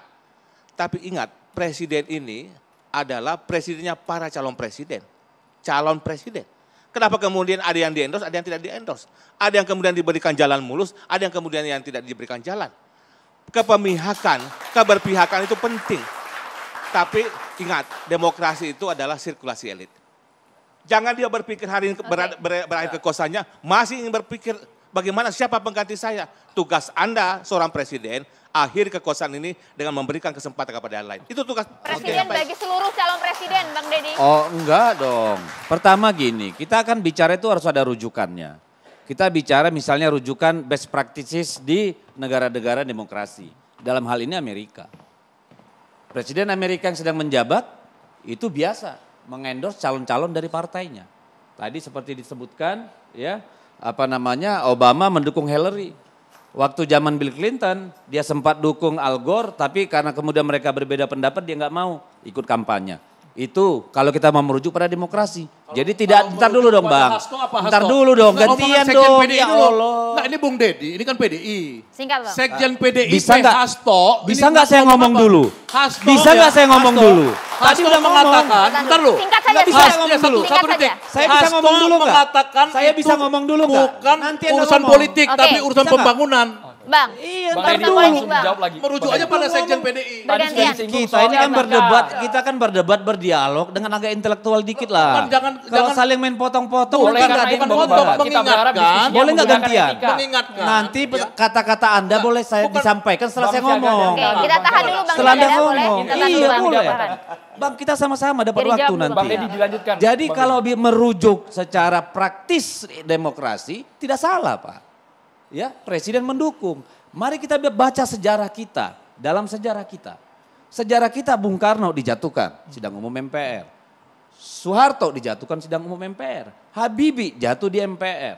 Tapi ingat, presiden ini adalah presidennya para calon presiden. Calon presiden. Kenapa kemudian ada yang diendos, ada yang tidak diendos. Ada yang kemudian diberikan jalan mulus, ada yang kemudian yang tidak diberikan jalan. Kepemihakan, keberpihakan itu penting. Tapi ingat, demokrasi itu adalah sirkulasi elit. Jangan dia berpikir hari ini okay. berada, ber, berakhir kekuasaannya, masih ingin berpikir bagaimana siapa pengganti saya. Tugas Anda seorang presiden, akhir kekuasaan ini dengan memberikan kesempatan kepada yang lain. Itu tugas presiden okay. bagi seluruh calon presiden, Bang Deddy. Oh, enggak dong. Pertama gini, kita akan bicara itu harus ada rujukannya. Kita bicara misalnya rujukan best practices di negara-negara demokrasi. Dalam hal ini Amerika. Presiden Amerika yang sedang menjabat itu biasa mengendorse calon-calon dari partainya. Tadi seperti disebutkan ya apa namanya Obama mendukung Hillary. Waktu zaman Bill Clinton dia sempat dukung Al Gore tapi karena kemudian mereka berbeda pendapat dia nggak mau ikut kampanye itu kalau kita mau merujuk pada demokrasi. Kalau, Jadi tidak ntar dulu dong Bang. Hasto apa Ntar dulu dong nah, gantian dong. PDI ya Allah. Nah ini Bung Dedi, ini kan PDI. Singkat Bang. Sekjen PDI bisa gak, Hasto. Bisa nggak saya ngomong apa? dulu? Hasto. Bisa nggak ya, saya ngomong Hasto. dulu? Hasto Tadi udah mengatakan, ntar lu. Singkat saja. Bisa saya ngomong ya, dulu. Satu detik. Saya bisa ngomong dulu mengatakan saya bisa ngomong dulu nggak? Bukan urusan politik, tapi urusan pembangunan. Bang. Iya, Bang Edi langsung jawab lagi. Merujuk aja pada sekjen PDI. Bergantian. Kita ini kan berdebat, kita kan berdebat, berdialog dengan agak intelektual dikit lah. Jangan, Kalau saling main potong-potong, boleh kan bukan potong, mengingatkan. Boleh nggak gantian? Mengingatkan. Nanti ya. kata-kata Anda boleh saya disampaikan setelah saya ngomong. kita tahan iya, dulu Bang. Setelah Anda ngomong. Iya, boleh. Bang, kita sama-sama dapat Jadi waktu nanti. Bang Edi dilanjutkan. Jadi kalau merujuk secara praktis demokrasi, tidak salah Pak ya presiden mendukung. Mari kita baca sejarah kita, dalam sejarah kita. Sejarah kita Bung Karno dijatuhkan sidang umum MPR. Soeharto dijatuhkan sidang umum MPR. Habibie jatuh di MPR.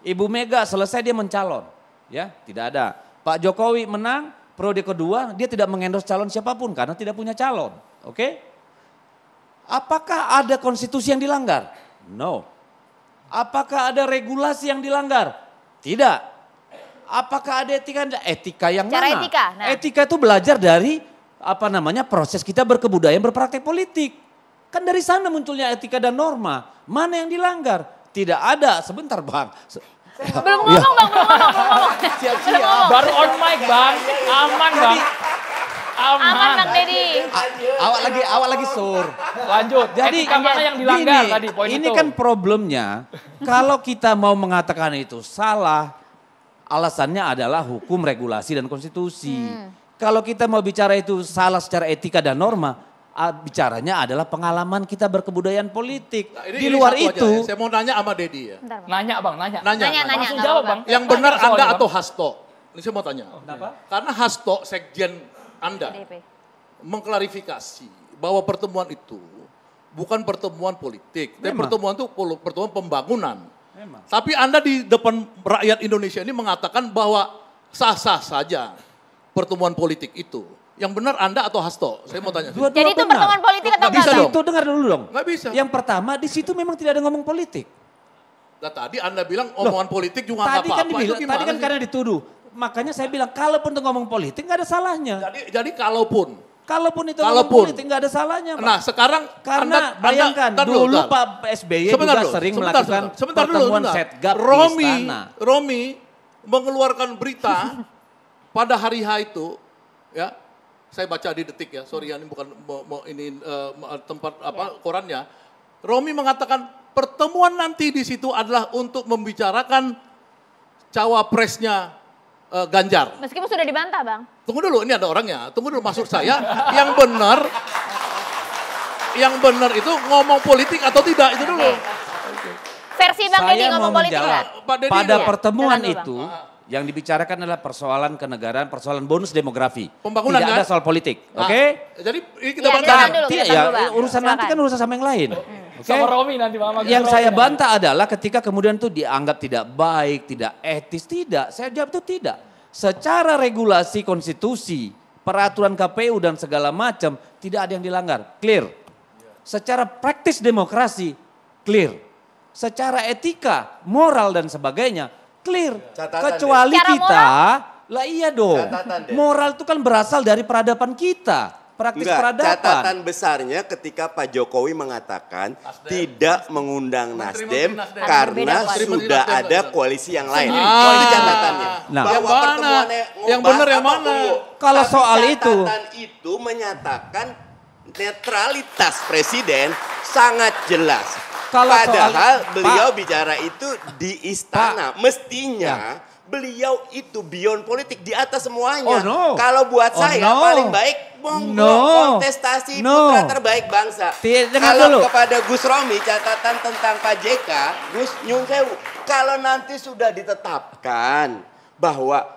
Ibu Mega selesai dia mencalon. Ya, tidak ada. Pak Jokowi menang periode kedua, dia tidak mengendos calon siapapun karena tidak punya calon. Oke? Apakah ada konstitusi yang dilanggar? No. Apakah ada regulasi yang dilanggar? Tidak apakah ada etika? Etika yang Cara mana? etika. Nah. Etika itu belajar dari apa namanya proses kita berkebudayaan berpraktek politik. Kan dari sana munculnya etika dan norma. Mana yang dilanggar? Tidak ada. Sebentar bang. Se belum ngomong ya. bang, belum ngomong, Siap, siap. Baru on mic bang, aman bang. Aman, aman Bang Deddy. Awak lagi, awak lagi sur. Lanjut. Jadi etika mana yang dilanggar ini, tadi poin ini itu? Ini kan problemnya. kalau kita mau mengatakan itu salah, Alasannya adalah hukum, regulasi, dan konstitusi. Hmm. Kalau kita mau bicara itu salah secara etika dan norma, bicaranya adalah pengalaman kita berkebudayaan politik. Nah, ini, Di luar ini itu, ya. saya mau nanya sama Deddy. ya. Bentar, bang. nanya bang, nanya. Nanya, nanya, nanya. langsung nanya, jawab bang. Yang benar nanya, bang. atau Hasto? Ini saya mau tanya. Kenapa? Karena Hasto sekjen Anda DDP. mengklarifikasi bahwa pertemuan itu bukan pertemuan politik, Memang. tapi pertemuan itu pertemuan pembangunan. Memang. Tapi Anda di depan rakyat Indonesia ini mengatakan bahwa sah-sah saja pertemuan politik itu. Yang benar Anda atau Hasto? Saya mau tanya. Dua, Jadi itu benar. pertemuan politik atau enggak? Bisa Itu dengar dulu dong. Enggak bisa. Yang pertama di situ memang tidak ada ngomong politik. Nah, tadi Anda bilang omongan Loh, politik juga nggak apa-apa. Kan dibilang, tadi kan, kan sih? karena dituduh. Makanya saya bilang kalaupun itu ngomong politik nggak ada salahnya. Jadi, jadi kalaupun Kalaupun itu Kalaupun. politik nggak ada salahnya. Pak. Nah sekarang karena anda, bayangkan anda, dulu, dulu Pak SBY sebentar juga dulu, sering sebentar, melakukan sebentar, sebentar pertemuan dulu, setgap Romi, istana. Romi mengeluarkan berita pada hari H itu, ya saya baca di detik ya, sorry ya, ini bukan mau, mau ini uh, tempat apa ya. korannya. Romi mengatakan pertemuan nanti di situ adalah untuk membicarakan cawapresnya uh, Ganjar. Meskipun sudah dibantah, Bang. Tunggu dulu, ini ada orangnya. Tunggu dulu maksud saya yang benar yang benar itu ngomong politik atau tidak itu dulu. Versi Bang Deddy ngomong politik Pak Pada ya? pertemuan dulu, itu yang dibicarakan adalah persoalan kenegaraan, persoalan bonus demografi. Pembangunan tidak kan? ada soal politik, nah. oke? okay? Jadi iya, nah, kita ya, bantah. ya, urusan Silakan. nanti kan urusan sama yang lain. Hmm. Okay? Sama Romi nanti Mama. Yang Romy saya bantah adalah ketika kemudian itu dianggap tidak baik, tidak etis, tidak. Saya jawab itu tidak. Secara regulasi konstitusi, peraturan KPU dan segala macam tidak ada yang dilanggar. Clear. Secara praktis demokrasi, clear. Secara etika, moral dan sebagainya, clear. Catatan Kecuali deh. kita, lah iya dong. Moral itu kan berasal dari peradaban kita praktis Enggak, peradaban. Catatan besarnya ketika Pak Jokowi mengatakan Nasdem. tidak mengundang Nasdem, Nasdem karena Nasdem. sudah Nasdem. ada koalisi yang lain. Ah. Koalisi catatannya. Nah. Bahwa yang mana? Yang benar yang mana? Kalau Tapi soal itu itu menyatakan netralitas presiden sangat jelas. Kalau Padahal soal, beliau Pak, bicara itu di istana, Pak, mestinya ya beliau itu beyond politik di atas semuanya. Oh, no. Kalau buat oh, saya no. paling baik monggo no. kontestasi no. putra terbaik bangsa. Kalau kepada Gus Romi catatan tentang Pak JK, Gus Nyung kalau nanti sudah ditetapkan bahwa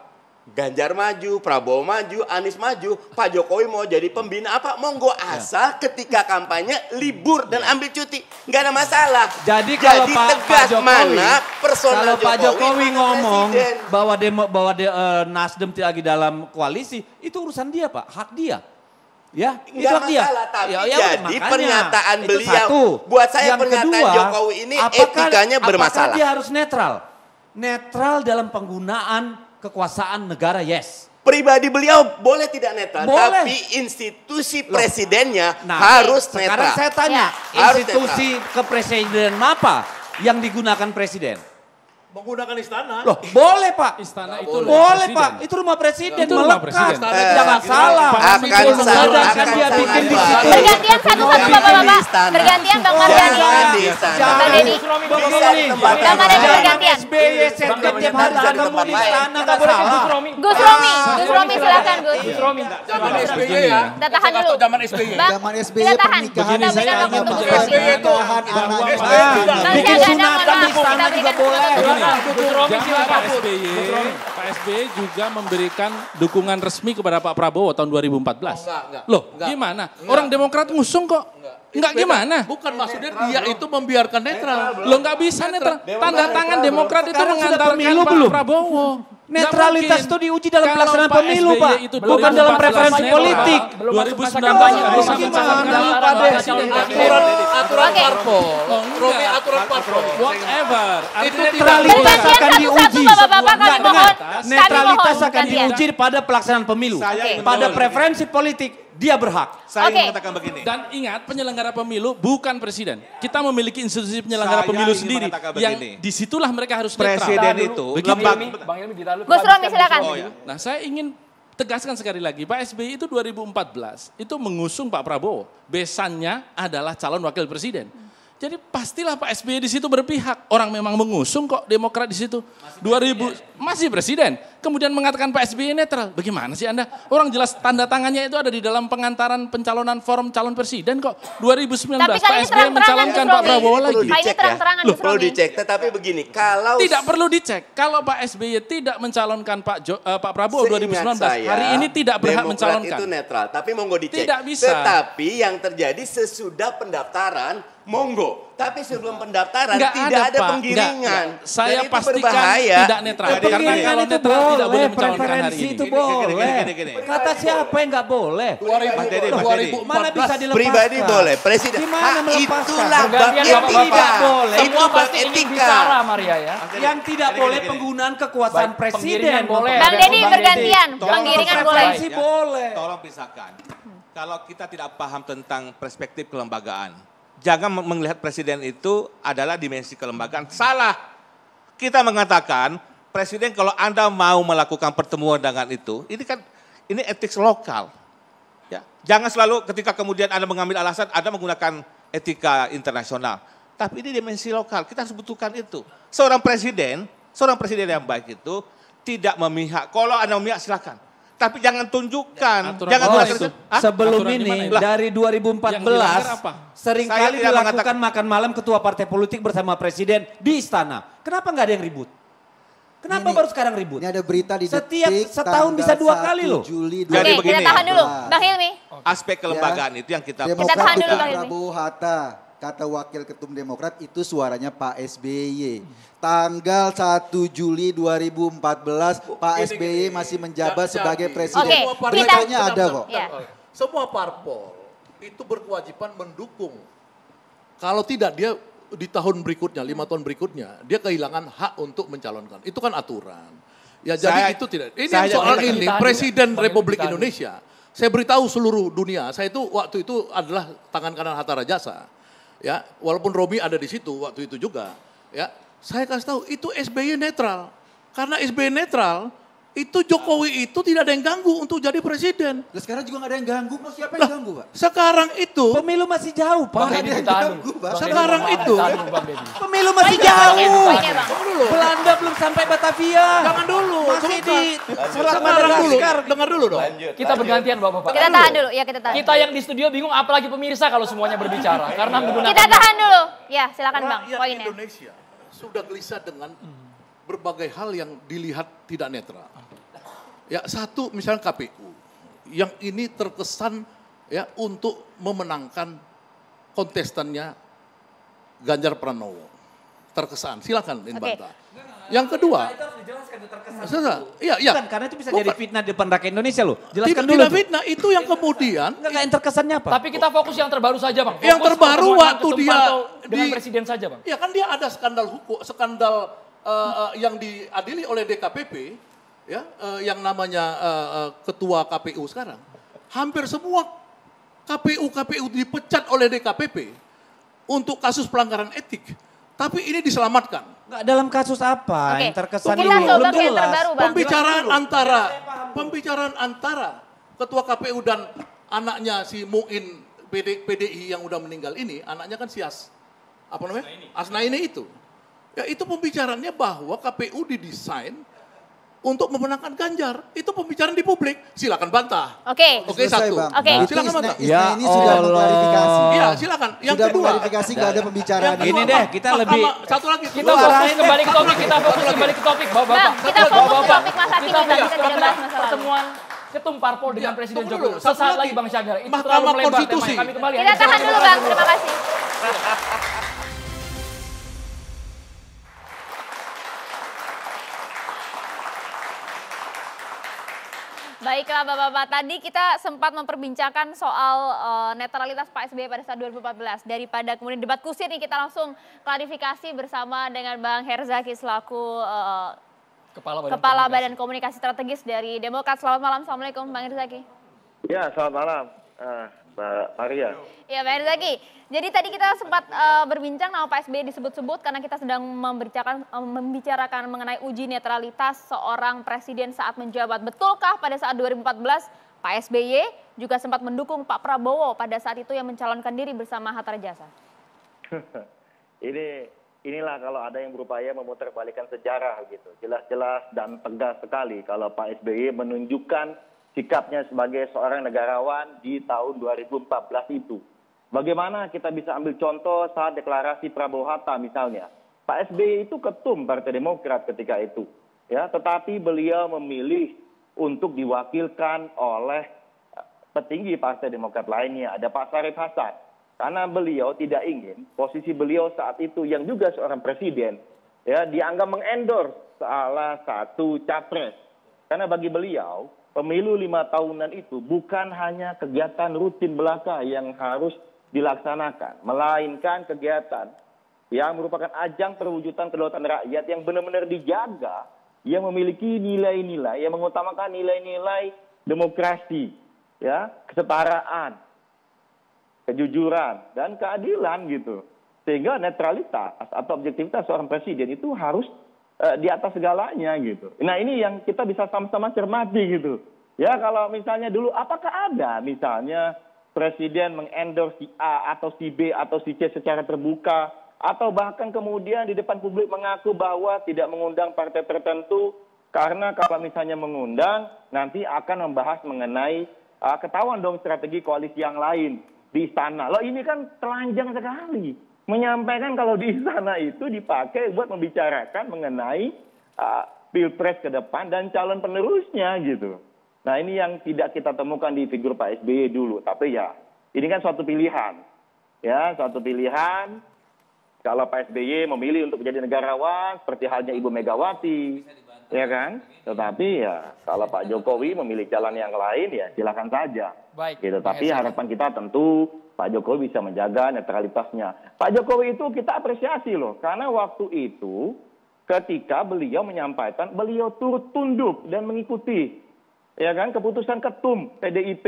Ganjar maju, Prabowo maju, Anies maju, Pak Jokowi mau jadi pembina apa? Monggo asal ya. ketika kampanye libur dan ya. ambil cuti, nggak ada masalah. Jadi kalau jadi Pak, tegas Pak Jokowi, mana personal kalau Pak Jokowi ngomong presiden. bahwa demo bahwa de, uh, Nasdem tidak lagi dalam koalisi, itu urusan dia Pak, hak dia. Ya, Nggak itu hak dia. Tapi ya, ya, jadi makanya, pernyataan beliau satu. buat saya Yang pernyataan kedua, Jokowi ini apakah, etikanya bermasalah. Apakah dia harus netral? Netral dalam penggunaan kekuasaan negara yes. Pribadi beliau boleh tidak netral, boleh. tapi institusi presidennya nah, harus netral. Sekarang saya tanya, ya. institusi kepresidenan apa yang digunakan presiden? menggunakan istana. Loh, boleh Pak. Istana itu boleh, boleh Pak. Itu rumah presiden itu rumah melekat. Presiden. Eh, jangan salah. Akan salah. Akan dia bikin di situ. Bergantian satu-satu Bapak-bapak. Bergantian Bang Mardani. Jangan di Bang Mardani. Bang Mardani bergantian. SBY setiap tiap hari ketemu di istana Gak boleh Gus Romi. Gus Romi, Gus Romi silakan Gus. Gus Romi. Zaman SBY ya. Kita tahan dulu. Zaman SBY. Zaman SBY pernikahan kita berikan waktu untuk SBY itu anak Bikin sunatan di istana juga boleh silakan. Pak SBY, Pak SBY juga memberikan dukungan resmi kepada Pak Prabowo tahun 2014. Oh, enggak, enggak. Loh, enggak. gimana? Enggak. Orang Demokrat ngusung kok. Enggak. Enggak gimana? Bukan maksudnya dia itu membiarkan netral. Lo enggak bisa netral. Tanda tangan Demokrat itu mengantarkan Pak Prabowo. Netralitas itu diuji dalam pelaksanaan pemilu, Pak. Itu Bukan dalam preferensi politik. 2019 gimana lupa deh. Aturan aturan parpol. Romi aturan parpol. Whatever. Itu Netralitas akan diuji. Netralitas akan diuji pada pelaksanaan pemilu. Pada preferensi politik dia berhak. Saya okay. mengatakan begini. Dan ingat penyelenggara pemilu bukan presiden. Kita memiliki institusi penyelenggara Saya pemilu sendiri yang disitulah mereka harus presiden netral. itu Begitu. lembag. Bang Ilmi, Gus Romi silakan. Oh, ya. Nah, saya ingin tegaskan sekali lagi, Pak SBY itu 2014 itu mengusung Pak Prabowo. Besannya adalah calon wakil presiden. Jadi pastilah Pak SBY di situ berpihak. Orang memang mengusung kok Demokrat di situ. Masih 2000 presiden. masih presiden kemudian mengatakan Pak SBY netral. Bagaimana sih Anda? Orang jelas tanda tangannya itu ada di dalam pengantaran pencalonan forum calon presiden kok 2019 Pak SBY mencalonkan Pak Prabowo lagi. Perlu dicek ya. Loh, perlu dicek, tetapi begini, kalau tidak perlu dicek. Kalau Pak SBY tidak mencalonkan Pak jo, uh, Pak Prabowo 2019, saya, hari ini tidak berhak Demokrat mencalonkan. itu netral, tapi monggo dicek. Tidak bisa. Tetapi yang terjadi sesudah pendaftaran, monggo tapi sebelum pendaftaran nggak tidak ada, ada penggiringan. saya pasti pastikan berbahaya. tidak netral. Jadi, karena itu netral boleh, tidak boleh mencalonkan hari ini. itu boleh. Kata siapa yang enggak boleh? 2014 mana bisa dilepaskan? Pribadi boleh, presiden. Gimana melepaskan? Itulah bab etika. Itu bab etika. Maria ya. Yang tidak boleh penggunaan kekuasaan presiden. Bang Deddy bergantian, penggiringan boleh. boleh. Tolong pisahkan. Kalau kita tidak paham tentang perspektif kelembagaan, jangan melihat presiden itu adalah dimensi kelembagaan. Salah. Kita mengatakan presiden kalau Anda mau melakukan pertemuan dengan itu, ini kan ini etik lokal. Ya. Jangan selalu ketika kemudian Anda mengambil alasan Anda menggunakan etika internasional. Tapi ini dimensi lokal, kita harus butuhkan itu. Seorang presiden, seorang presiden yang baik itu tidak memihak. Kalau Anda memihak silakan tapi jangan tunjukkan. Aturan jangan oh, itu. Sebelum Aturan ini ya? dari 2014 seringkali dilakukan mengatakan... makan malam ketua partai politik bersama presiden di istana. Kenapa nggak ada yang ribut? Kenapa ini, baru sekarang ribut? Ini ada berita di Setiap detik, setahun bisa dua kali loh. Juli Jadi Oke, begini. kita tahan dulu. Bang Hilmi. Aspek kelembagaan ya. itu yang kita... kita tahan dulu Bang Hilmi. Prabowo Hatta kata Wakil Ketum Demokrat itu suaranya Pak SBY. Tanggal 1 Juli 2014 Pak SBY masih menjabat sebagai presiden. Okay, Beritanya ada kok. Ya. Semua parpol itu berkewajiban mendukung. Kalau tidak dia di tahun berikutnya, lima tahun berikutnya, dia kehilangan hak untuk mencalonkan. Itu kan aturan. Ya jadi itu tidak. Ini saya, soal saya, ini Presiden saya, Republik Indonesia. Saya beritahu seluruh dunia, saya itu waktu itu adalah tangan kanan Hatta Rajasa Ya, walaupun Robi ada di situ waktu itu juga, ya. Saya kasih tahu itu SBY netral. Karena SBY netral, itu Jokowi itu tidak ada yang ganggu untuk jadi presiden. sekarang juga nggak ada yang ganggu, mau siapa yang lah, ganggu, Pak? Sekarang itu pemilu masih jauh, Pak. Bang Deddy ganggu, Pak. Sekarang bang itu bang pemilu masih bang jauh. Bang Belanda belum sampai Batavia. Jangan dulu, masih di sekarang dulu. Dengar dulu dong. Lanjut, kita lanjut. bergantian Bapak-bapak. Kita tahan dulu, ya kita tahan. Kita yang di studio bingung apalagi pemirsa kalau semuanya berbicara karena iya. menggunakan Kita tahan dulu. Ya, silakan Bang, poinnya. Indonesia sudah gelisah dengan berbagai hal yang dilihat tidak netral. Ya satu misalnya KPU yang ini terkesan ya untuk memenangkan kontestannya Ganjar Pranowo. Terkesan, silakan ini okay. Yang kedua, nah, itu harus dijelaskan Iya, iya. karena itu bisa Bukan. jadi fitnah depan rakyat Indonesia loh. Jelaskan tidak, dulu. Tidak fitnah, itu yang kemudian. Enggak, yang terkesannya apa? Tapi kita fokus yang terbaru saja, Bang. Fokus yang terbaru waktu dia di, presiden saja, Bang. ya kan dia ada skandal hukum, skandal uh, uh, yang diadili oleh DKPP, ya, uh, yang namanya uh, uh, ketua KPU sekarang, hampir semua KPU KPU dipecat oleh DKPP untuk kasus pelanggaran etik. Tapi ini diselamatkan. Nggak dalam kasus apa okay. yang terkesan ini dulu. Belum jelas. Pembicaraan antara pembicaraan antara ketua KPU dan anaknya si Muin PDI yang udah meninggal ini, anaknya kan Sias. Apa namanya? Asna ini itu. Ya itu pembicaranya bahwa KPU didesain untuk memenangkan Ganjar. Itu pembicaraan di publik. Silakan bantah. Oke. Okay. Oke okay, satu. Oke. Okay. Nah, silakan bantah. Ya, ini sudah Allah. mengklarifikasi. Iya, silakan. Yang sudah kedua. klarifikasi enggak ada pembicaraan. Yang kedua, deh, kita lebih sama, satu lagi. Kita fokus kembali ke topik, kita fokus kembali ke topik. Bapak, Bang, kita fokus ke topik Mas Hakim kita tidak bahas masalah. Pertemuan ketum parpol dengan iya, Presiden Jokowi. Sesaat lagi Bang Syagar. Itu terlalu melebar Konstitusi. Kami kembali. Kita tahan dulu Bang, terima kasih. Baiklah Bapak-Bapak, tadi kita sempat memperbincangkan soal uh, netralitas Pak SBY pada saat 2014. Daripada kemudian debat kusir nih kita langsung klarifikasi bersama dengan Bang Herzaki selaku uh, Kepala, Badan, Kepala Komunikasi. Badan Komunikasi Strategis dari Demokrat. Selamat malam, Assalamualaikum Bang Herzaki. Ya, selamat malam. Uh, Mbak Maria. Ya, Mbak Herzaki. Jadi tadi kita sempat uh, berbincang nama Pak SBY disebut-sebut karena kita sedang membicarakan, uh, eh, membicarakan mengenai uji netralitas seorang presiden saat menjabat. Betulkah pada saat 2014 Pak SBY juga sempat mendukung Pak Prabowo pada saat itu yang mencalonkan diri bersama Hatta Rajasa? Ini inilah kalau ada yang berupaya memutarbalikkan sejarah gitu. Jelas-jelas dan tegas sekali kalau Pak SBY menunjukkan sikapnya sebagai seorang negarawan di tahun 2014 itu. Bagaimana kita bisa ambil contoh saat deklarasi Prabowo Hatta misalnya. Pak SBY itu ketum Partai Demokrat ketika itu. Ya, tetapi beliau memilih untuk diwakilkan oleh eh, petinggi Partai Demokrat lainnya, ada Pak Sarif Hasan. Karena beliau tidak ingin posisi beliau saat itu yang juga seorang presiden ya dianggap mengendor salah satu capres. Karena bagi beliau pemilu lima tahunan itu bukan hanya kegiatan rutin belaka yang harus dilaksanakan, melainkan kegiatan yang merupakan ajang perwujudan kedaulatan rakyat yang benar-benar dijaga, yang memiliki nilai-nilai, yang mengutamakan nilai-nilai demokrasi, ya, kesetaraan, kejujuran, dan keadilan gitu. Sehingga netralitas atau objektivitas seorang presiden itu harus Eh, di atas segalanya gitu. Nah ini yang kita bisa sama-sama cermati gitu. Ya kalau misalnya dulu apakah ada misalnya presiden mengendorse si A atau si B atau si C secara terbuka atau bahkan kemudian di depan publik mengaku bahwa tidak mengundang partai tertentu karena kalau misalnya mengundang nanti akan membahas mengenai uh, ketahuan dong strategi koalisi yang lain di istana. Loh ini kan telanjang sekali menyampaikan kalau di sana itu dipakai buat membicarakan mengenai uh, pilpres ke depan dan calon penerusnya gitu. Nah ini yang tidak kita temukan di figur Pak SBY dulu. Tapi ya ini kan suatu pilihan. Ya suatu pilihan kalau Pak SBY memilih untuk menjadi negarawan seperti halnya Ibu Megawati. Ya kan? Tetapi ya kalau Pak Jokowi memilih jalan yang lain ya silakan saja. Baik. Gitu. Tapi harapan kita tentu Pak Jokowi bisa menjaga netralitasnya. Pak Jokowi itu kita apresiasi loh, karena waktu itu ketika beliau menyampaikan beliau turut tunduk dan mengikuti ya kan keputusan ketum PDIP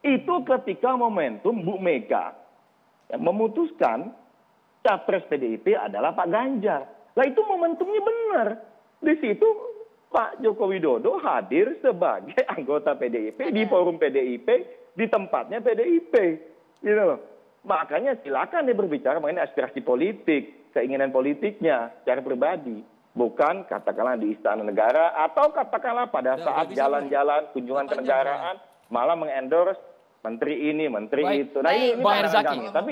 itu ketika momentum Bu Mega yang memutuskan capres PDIP adalah Pak Ganjar. Lah itu momentumnya benar. Di situ Pak Joko Widodo hadir sebagai anggota PDIP di forum PDIP di tempatnya PDIP gitu loh. Makanya silakan dia berbicara mengenai aspirasi politik, keinginan politiknya secara pribadi, bukan katakanlah di istana negara atau katakanlah pada nah, saat jalan-jalan kunjungan kenegaraan malah mengendorse menteri ini, menteri Baik. itu. Nah, ini, ini Bang Erzaki. Tapi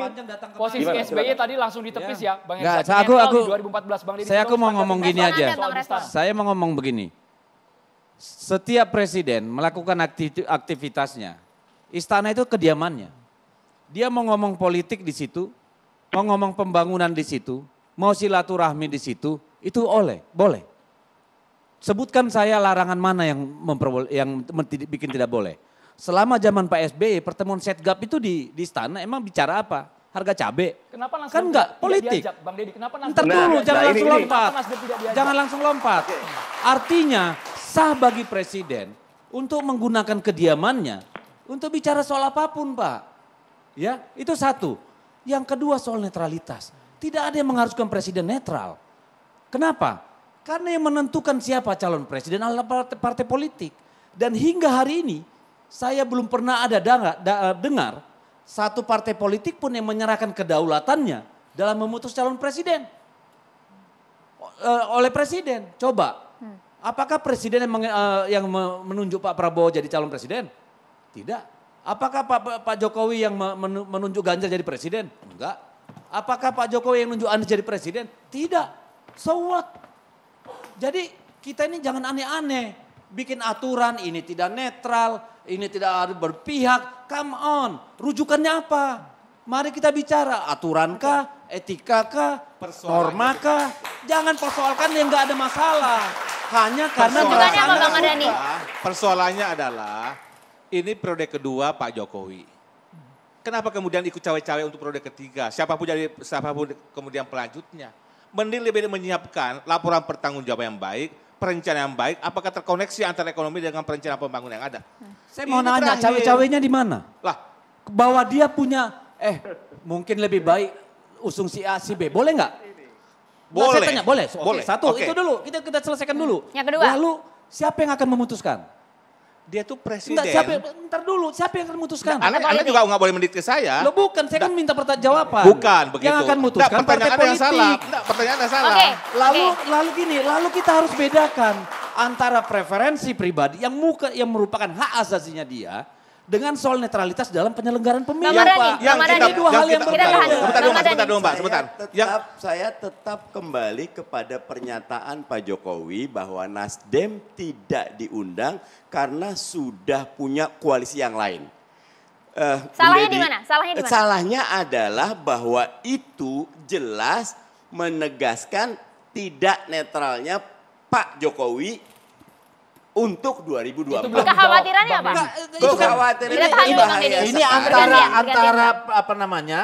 posisi gimana? SBY e tadi langsung ditepis ya, ya Bang Erzaki. saya aku aku 2014 Bang Didi Saya aku mau ngomong gini aja. Saya mau ngomong begini. Setiap presiden melakukan aktivitasnya, istana itu kediamannya. Dia mau ngomong politik di situ, mau ngomong pembangunan di situ, mau silaturahmi di situ, itu oleh, boleh. Sebutkan saya larangan mana yang memperboleh, yang bikin tidak boleh. Selama zaman Pak SBY pertemuan setgap itu di, di istana emang bicara apa? harga cabe. Kenapa langsung kan enggak politik? Diajak, Bang Deddy, kenapa langsung? Ntar dulu, nah, jangan nah, langsung ini, lompat. Ini. Jangan langsung lompat. lompat. Artinya sah bagi presiden untuk menggunakan kediamannya untuk bicara soal apapun, Pak. Ya, itu satu. Yang kedua soal netralitas. Tidak ada yang mengharuskan presiden netral. Kenapa? Karena yang menentukan siapa calon presiden adalah partai, partai politik. Dan hingga hari ini saya belum pernah ada dengar satu partai politik pun yang menyerahkan kedaulatannya dalam memutus calon presiden. E, oleh presiden, coba. Hmm. Apakah presiden yang e, menunjuk Pak Prabowo jadi calon presiden? Tidak. Apakah Pak, Pak Jokowi yang menunjuk Ganjar jadi presiden? Enggak. Apakah Pak Jokowi yang menunjuk Anies jadi presiden? Tidak. So what? Jadi kita ini jangan aneh-aneh. Bikin aturan ini tidak netral, ini tidak berpihak. Come on, rujukannya apa? Mari kita bicara aturankah, etikakah, normakah. Jangan persoalkan yang nggak ada masalah. Hanya karena persoalannya, persoalannya adalah ini periode kedua Pak Jokowi. Kenapa kemudian ikut cawe-cawe untuk periode ketiga? Siapapun jadi siapapun kemudian pelanjutnya. Mending lebih menyiapkan laporan pertanggungjawaban yang baik, perencanaan yang baik, apakah terkoneksi antara ekonomi dengan perencanaan pembangunan yang ada. Saya ini mau nanya, cawe-cawenya di mana? Lah, bahwa dia punya eh mungkin lebih baik usung si A si B, boleh nggak? Boleh. Nah, saya tanya, boleh. boleh. Satu, okay. itu dulu. Kita kita selesaikan dulu. Yang kedua. Lalu siapa yang akan memutuskan? Dia tuh presiden. Enggak, siapa, ntar dulu, siapa yang akan memutuskan? Anda, anda, juga nggak boleh mendidik saya. Lo bukan, saya kan minta pertanyaan jawaban. Bukan, begitu. Yang akan memutuskan pertanyaan partai politik. salah. Nah, pertanyaan yang salah. Okay, lalu, okay. lalu gini, lalu kita harus bedakan antara preferensi pribadi yang muka yang merupakan hak asasinya dia dengan soal netralitas dalam penyelenggaraan pemilu, Yang, Pak. Yang kita, dua hal yang berbeda. Sebentar dong, sebentar dong, Pak. Sebentar. Tetap, saya tetap kembali kepada pernyataan Pak Jokowi bahwa Nasdem tidak diundang karena sudah punya koalisi yang lain. Uh, salahnya di mana? Salahnya di mana? Salahnya adalah bahwa itu jelas menegaskan tidak netralnya Pak Jokowi untuk 2024. Itu kekhawatirannya apa? Kekhawatirannya ini bahaya. Ini antara antara apa namanya?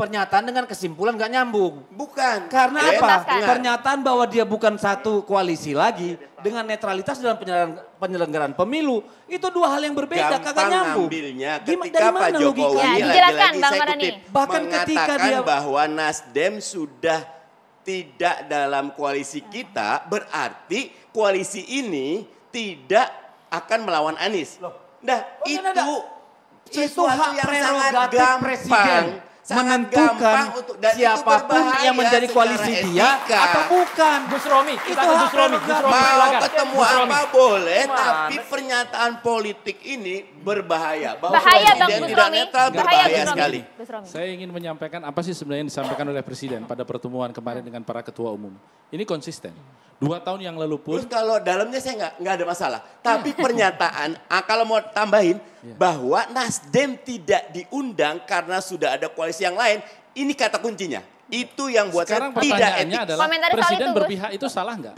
pernyataan dengan kesimpulan gak nyambung. Bukan. Karena apa? Pernyataan bahwa dia bukan satu koalisi lagi dengan netralitas dalam penyelenggaraan, penyelenggaraan pemilu itu dua hal yang berbeda Gampang kagak nyambung. Ambilnya ketika Dari Pak Jokowi ya, dijelaskan Bang Marani. Bahkan ketika dia bahwa Nasdem sudah tidak dalam koalisi kita berarti koalisi ini tidak akan melawan Anies. Loh. Nah, oh, itu nah, yang itu hak prerogatif gampang, presiden menentukan untuk, dan siapapun yang menjadi koalisi dia atau bukan. Gus Romi, itu hak Gus Romi. Gus Romi mau ketemu apa boleh, tapi pernyataan politik ini berbahaya. Bahwa bahaya Bang Gus tidak netral berbahaya bahaya sekali. Saya ingin menyampaikan apa sih sebenarnya yang disampaikan oleh Presiden pada pertemuan kemarin dengan para ketua umum. Ini konsisten. Dua tahun yang lalu pun. Terus kalau dalamnya saya nggak nggak ada masalah. Ya. Tapi pernyataan ah, kalau mau tambahin ya. bahwa Nasdem tidak diundang karena sudah ada koalisi yang lain. Ini kata kuncinya. Itu yang buat Sekarang saya tidak etik. Adalah, Presiden itu, berpihak itu salah nggak?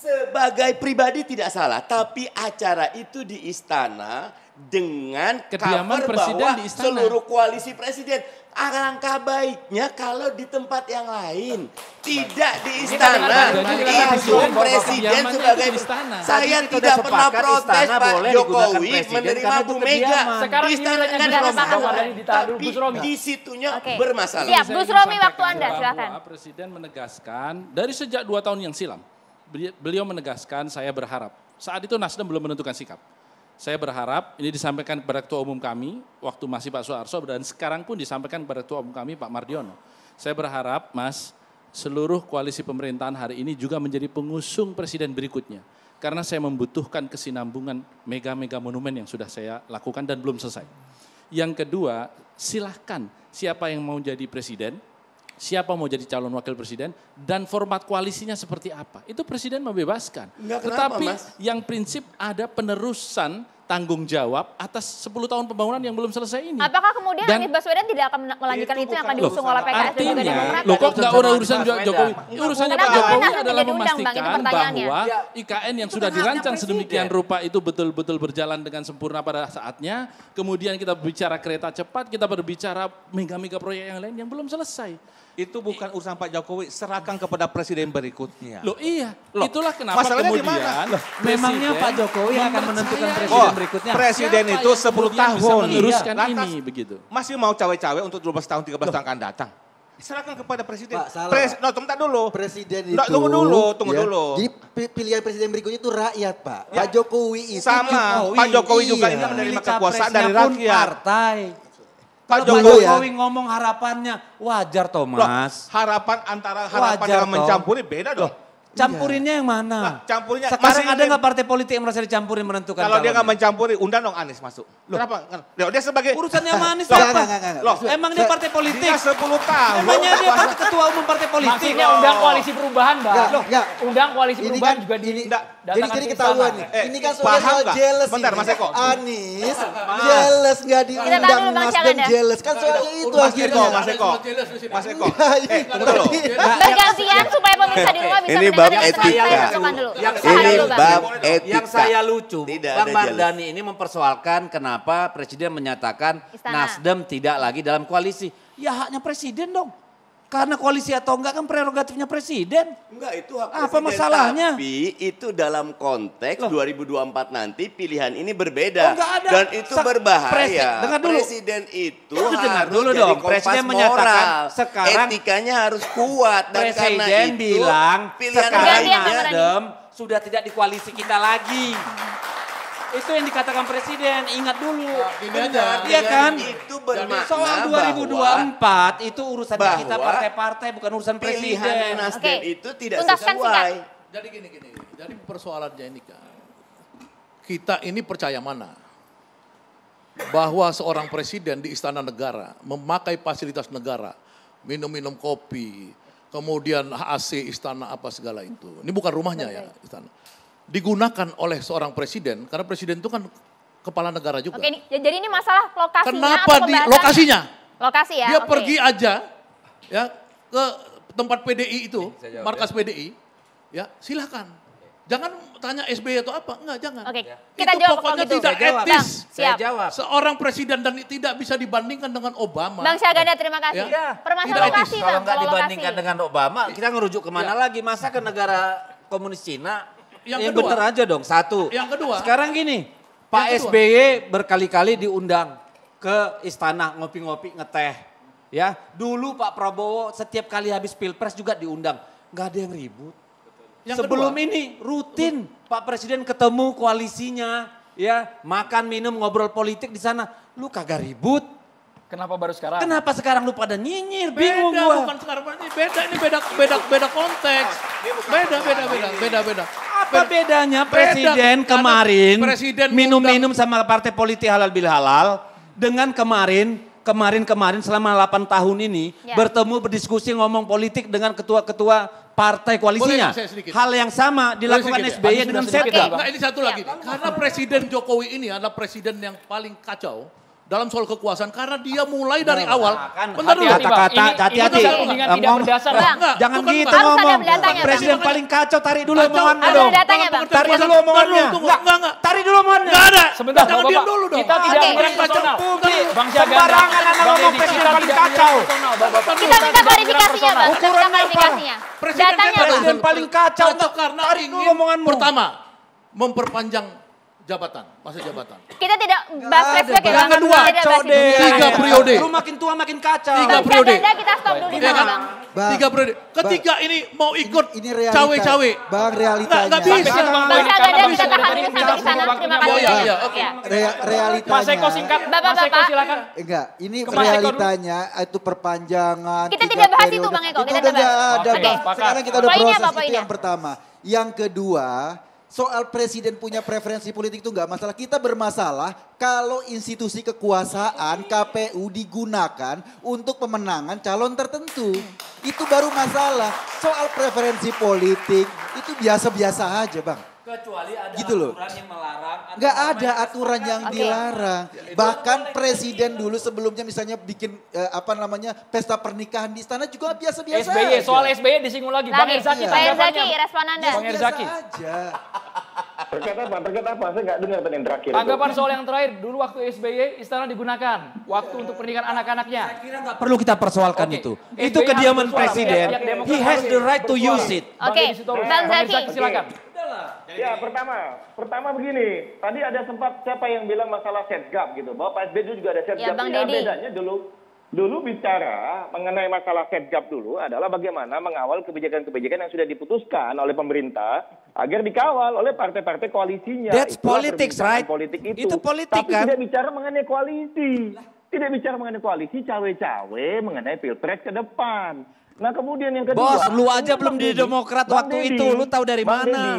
sebagai pribadi tidak salah, tapi acara itu di istana dengan Kediaman presiden bahwa di istana. seluruh koalisi presiden. Alangkah baiknya kalau di tempat yang lain, tidak di istana. Itu presiden sebagai istana. Saya tidak pernah protes Pak Jokowi menerima Bu Mega. di istana kan tapi di situnya bermasalah. Siap, Gus Romi waktu Anda silakan. Presiden menegaskan dari sejak dua tahun yang silam beliau menegaskan saya berharap. Saat itu Nasdem belum menentukan sikap. Saya berharap ini disampaikan kepada Ketua Umum kami waktu masih Pak Soeharto dan sekarang pun disampaikan kepada Ketua Umum kami Pak Mardiono. Saya berharap Mas seluruh koalisi pemerintahan hari ini juga menjadi pengusung presiden berikutnya. Karena saya membutuhkan kesinambungan mega-mega monumen yang sudah saya lakukan dan belum selesai. Yang kedua, silahkan siapa yang mau jadi presiden, siapa mau jadi calon wakil presiden dan format koalisinya seperti apa. Itu presiden membebaskan. Enggak, Tetapi mas? yang prinsip ada penerusan tanggung jawab atas 10 tahun pembangunan yang belum selesai ini. Apakah kemudian dan, Anies Baswedan tidak akan melanjutkan itu, itu yang akan diusung oleh PKS artinya, dan juga Demokrat? Loh kok nggak udah urusan Jokowi? Urusannya Pak Jokowi adalah memastikan bahwa IKN yang sudah dirancang sedemikian rupa itu betul-betul berjalan dengan sempurna pada saatnya. Kemudian kita berbicara kereta cepat, kita berbicara mega-mega proyek yang lain yang belum selesai. Itu bukan urusan Pak Jokowi, serahkan kepada presiden berikutnya. Loh iya, Loh, itulah kenapa Masalahnya kemudian Loh, memangnya Pak Jokowi akan menentukan presiden oh, berikutnya. Presiden Siapa itu 10 tahun bisa ini begitu. Masih mau cawe-cawe untuk 12 tahun 13 Loh. tahun akan datang serahkan kepada presiden. Pak, salah. Pres, no, tunggu dulu. Presiden itu. No, tunggu dulu, ya, tunggu ya. dulu. Jadi pilihan presiden berikutnya itu rakyat, Pak. Ya. Pak Jokowi itu sama. Jokowi. Pak Jokowi juga iya. ini menerima kekuasaan dari rakyat. Partai. Pak Jokowi, ya. ngomong harapannya wajar Thomas. Loh, harapan antara harapan wajar, yang mencampuri beda dong. Campurinnya yang mana? Nah, campurinnya sekarang ada nggak partai politik yang merasa dicampurin menentukan? Kalau dia nggak mencampuri, undang dong Anies masuk. Loh. Kenapa? Loh, dia sebagai urusannya sama Anies apa? Lo emang dia partai politik? Dia 10 tahun. Emangnya dia partai ketua umum partai politik? Maksudnya undang koalisi perubahan, Bang. Loh. enggak. Undang koalisi perubahan kan, juga di ini, jadi jadi ketahuan nih. Eh, ini kan soal jealous Bentar, Mas Eko. Anis, jealous nggak diundang. Nasdem jealous. Kan soal itu Mas Eko, Mas Eko. Mas Eko. Nah, eh, bentar Bergantian nah, supaya pemirsa di rumah bisa Ini bab etika. Ini bab etika. Yang saya lucu, Bang Mardani ini mempersoalkan kenapa Presiden menyatakan Nasdem tidak lagi dalam koalisi. Ya haknya Presiden dong. Karena koalisi atau enggak kan prerogatifnya presiden. Enggak, itu hak Apa presiden. masalahnya? Tapi itu dalam konteks Loh. 2024 nanti pilihan ini berbeda. Oh, enggak ada. Dan itu Sa berbahaya. Presiden, dengar dulu. Presiden itu harus dengar dulu jadi dong. Presiden moral. menyatakan sekarang etikanya harus kuat dan presiden karena itu bilang pilihan sekarang nasdem sudah tidak di koalisi kita lagi. Itu yang dikatakan presiden, ingat dulu. Nah, Benar, dia iya kan? Itu bermakna Soal 2024 bahwa, itu urusan kita partai-partai bukan urusan presiden. Pilihan Nasdem okay. itu tidak Tuntas sesuai. Singkat. Jadi gini gini, jadi persoalannya ini kan kita ini percaya mana? Bahwa seorang presiden di istana negara memakai fasilitas negara, minum-minum kopi, kemudian AC istana apa segala itu. Ini bukan rumahnya ya istana digunakan oleh seorang presiden karena presiden itu kan kepala negara juga. Oke, ini, jadi ini masalah lokasinya. Kenapa di lokasinya? Lokasi ya. Dia okay. pergi aja ya ke tempat PDI itu, jawab, markas ya. PDI. Ya, silakan. Jangan tanya SBY atau apa, enggak jangan. Oke. Okay. Ya. Itu Kita jawab pokoknya gitu. tidak saya etis. Bang, saya jawab. Seorang presiden dan tidak bisa dibandingkan dengan Obama. Bang Syaganda ya. terima kasih. Ya. Permasalahan lokasi, Kalau enggak dibandingkan dengan Obama, kita ngerujuk kemana ya. lagi? Masa ke negara komunis Cina yang, benar eh, kedua, bener aja dong, satu. Yang kedua. Sekarang gini, Pak kedua. SBY berkali-kali diundang ke istana ngopi-ngopi ngeteh. Ya, dulu Pak Prabowo setiap kali habis pilpres juga diundang, nggak ada yang ribut. Yang Sebelum kedua, ini rutin kedua. Pak Presiden ketemu koalisinya, ya makan minum ngobrol politik di sana, lu kagak ribut Kenapa baru sekarang? Kenapa sekarang lu pada nyinyir? Bingung beda, gua. bukan sekarang ini beda ini beda beda beda konteks. Beda beda beda beda beda. Apa bedanya presiden beda, kemarin presiden minum-minum sama partai politik halal bil halal dengan kemarin kemarin-kemarin selama 8 tahun ini ya. bertemu berdiskusi ngomong politik dengan ketua-ketua partai koalisinya. Hal yang sama dilakukan SBY dengan Setda. Nah, ini satu lagi. Ya, Karena Presiden Jokowi ini adalah presiden yang paling kacau dalam soal kekuasaan karena dia mulai dari nah, awal. Kan, Bentar dulu. Kata-kata hati-hati. Ngomong berdasar. Enggak, jangan bukan, gitu ngomong. Presiden bang. paling kacau tarik dulu omongannya dong. Tarik dulu omongannya. Enggak, enggak, enggak. Tarik dulu omongannya. Enggak ada. Sebentar, jangan diam dulu dong. Kita tidak mengenai personal. Bang Sembarangan anak ngomong presiden paling kacau. Kita minta klarifikasinya, Bang. Kita minta klarifikasinya. Kan presiden paling kacau. Kacau karena ingin Pertama, memperpanjang jabatan, masa jabatan. Kita tidak bahas flashback ya, Bang. Yang kedua, Tiga periode. Lu makin tua makin kacau. Tiga periode. Bang, kita stop dulu ya, Bang. Bang. Tiga periode. Ketiga bang. ini mau ikut cawe-cawe. Bang, realitanya. Nggak, nah, bisa. Bang, bang, bang, bang, kita tahan dulu sampai di sana. Terima oh, iya, kasih. Iya, iya, oke. Realitanya. Mas Eko singkat. Bapak, Mas Eko silakan. Enggak, ini realitanya itu perpanjangan. Kita tidak bahas itu Bang Eko. Kita tidak bang Sekarang kita udah proses itu yang pertama. Yang kedua, soal presiden punya preferensi politik itu nggak masalah. Kita bermasalah kalau institusi kekuasaan KPU digunakan untuk pemenangan calon tertentu. Itu baru masalah. Soal preferensi politik itu biasa-biasa aja bang. Kecuali ada gitu loh. aturan yang melarang. Nggak ada aturan yang okay. dilarang. Ya, Bahkan presiden dulu sebelumnya misalnya bikin eh, apa namanya pesta pernikahan di istana juga biasa-biasa SBY, aja. soal SBY disinggung lagi. lagi. Bang Erzaki bang Erzaki respon Anda. Bang Erzaki aja. Terkait apa? Terkait apa? Saya nggak dengar tadi yang terakhir. Tanggapan soal yang terakhir. Dulu waktu SBY istana digunakan. Waktu untuk pernikahan anak-anaknya. Saya kira nggak perlu kita persoalkan okay. itu. SBA itu kediaman presiden. He has the right to use it. Oke, okay. Bang Zaki. Silakan lah. Jadi... Ya pertama, pertama begini. Tadi ada sempat siapa yang bilang masalah gap gitu. Bahwa Pak SBY juga ada setgap. Ya, ya, bedanya dulu Dulu bicara mengenai masalah gap dulu adalah bagaimana mengawal kebijakan-kebijakan yang sudah diputuskan oleh pemerintah agar dikawal oleh partai-partai koalisinya. That's Itulah politics, right? Politik itu. Itu politik, Tapi kan? tidak bicara mengenai koalisi. Tidak bicara mengenai koalisi, cawe-cawe mengenai pilpres ke depan. Nah kemudian yang kedua. Bos, lu aja belum di Demokrat Bang waktu itu, lu tahu dari Bang mana?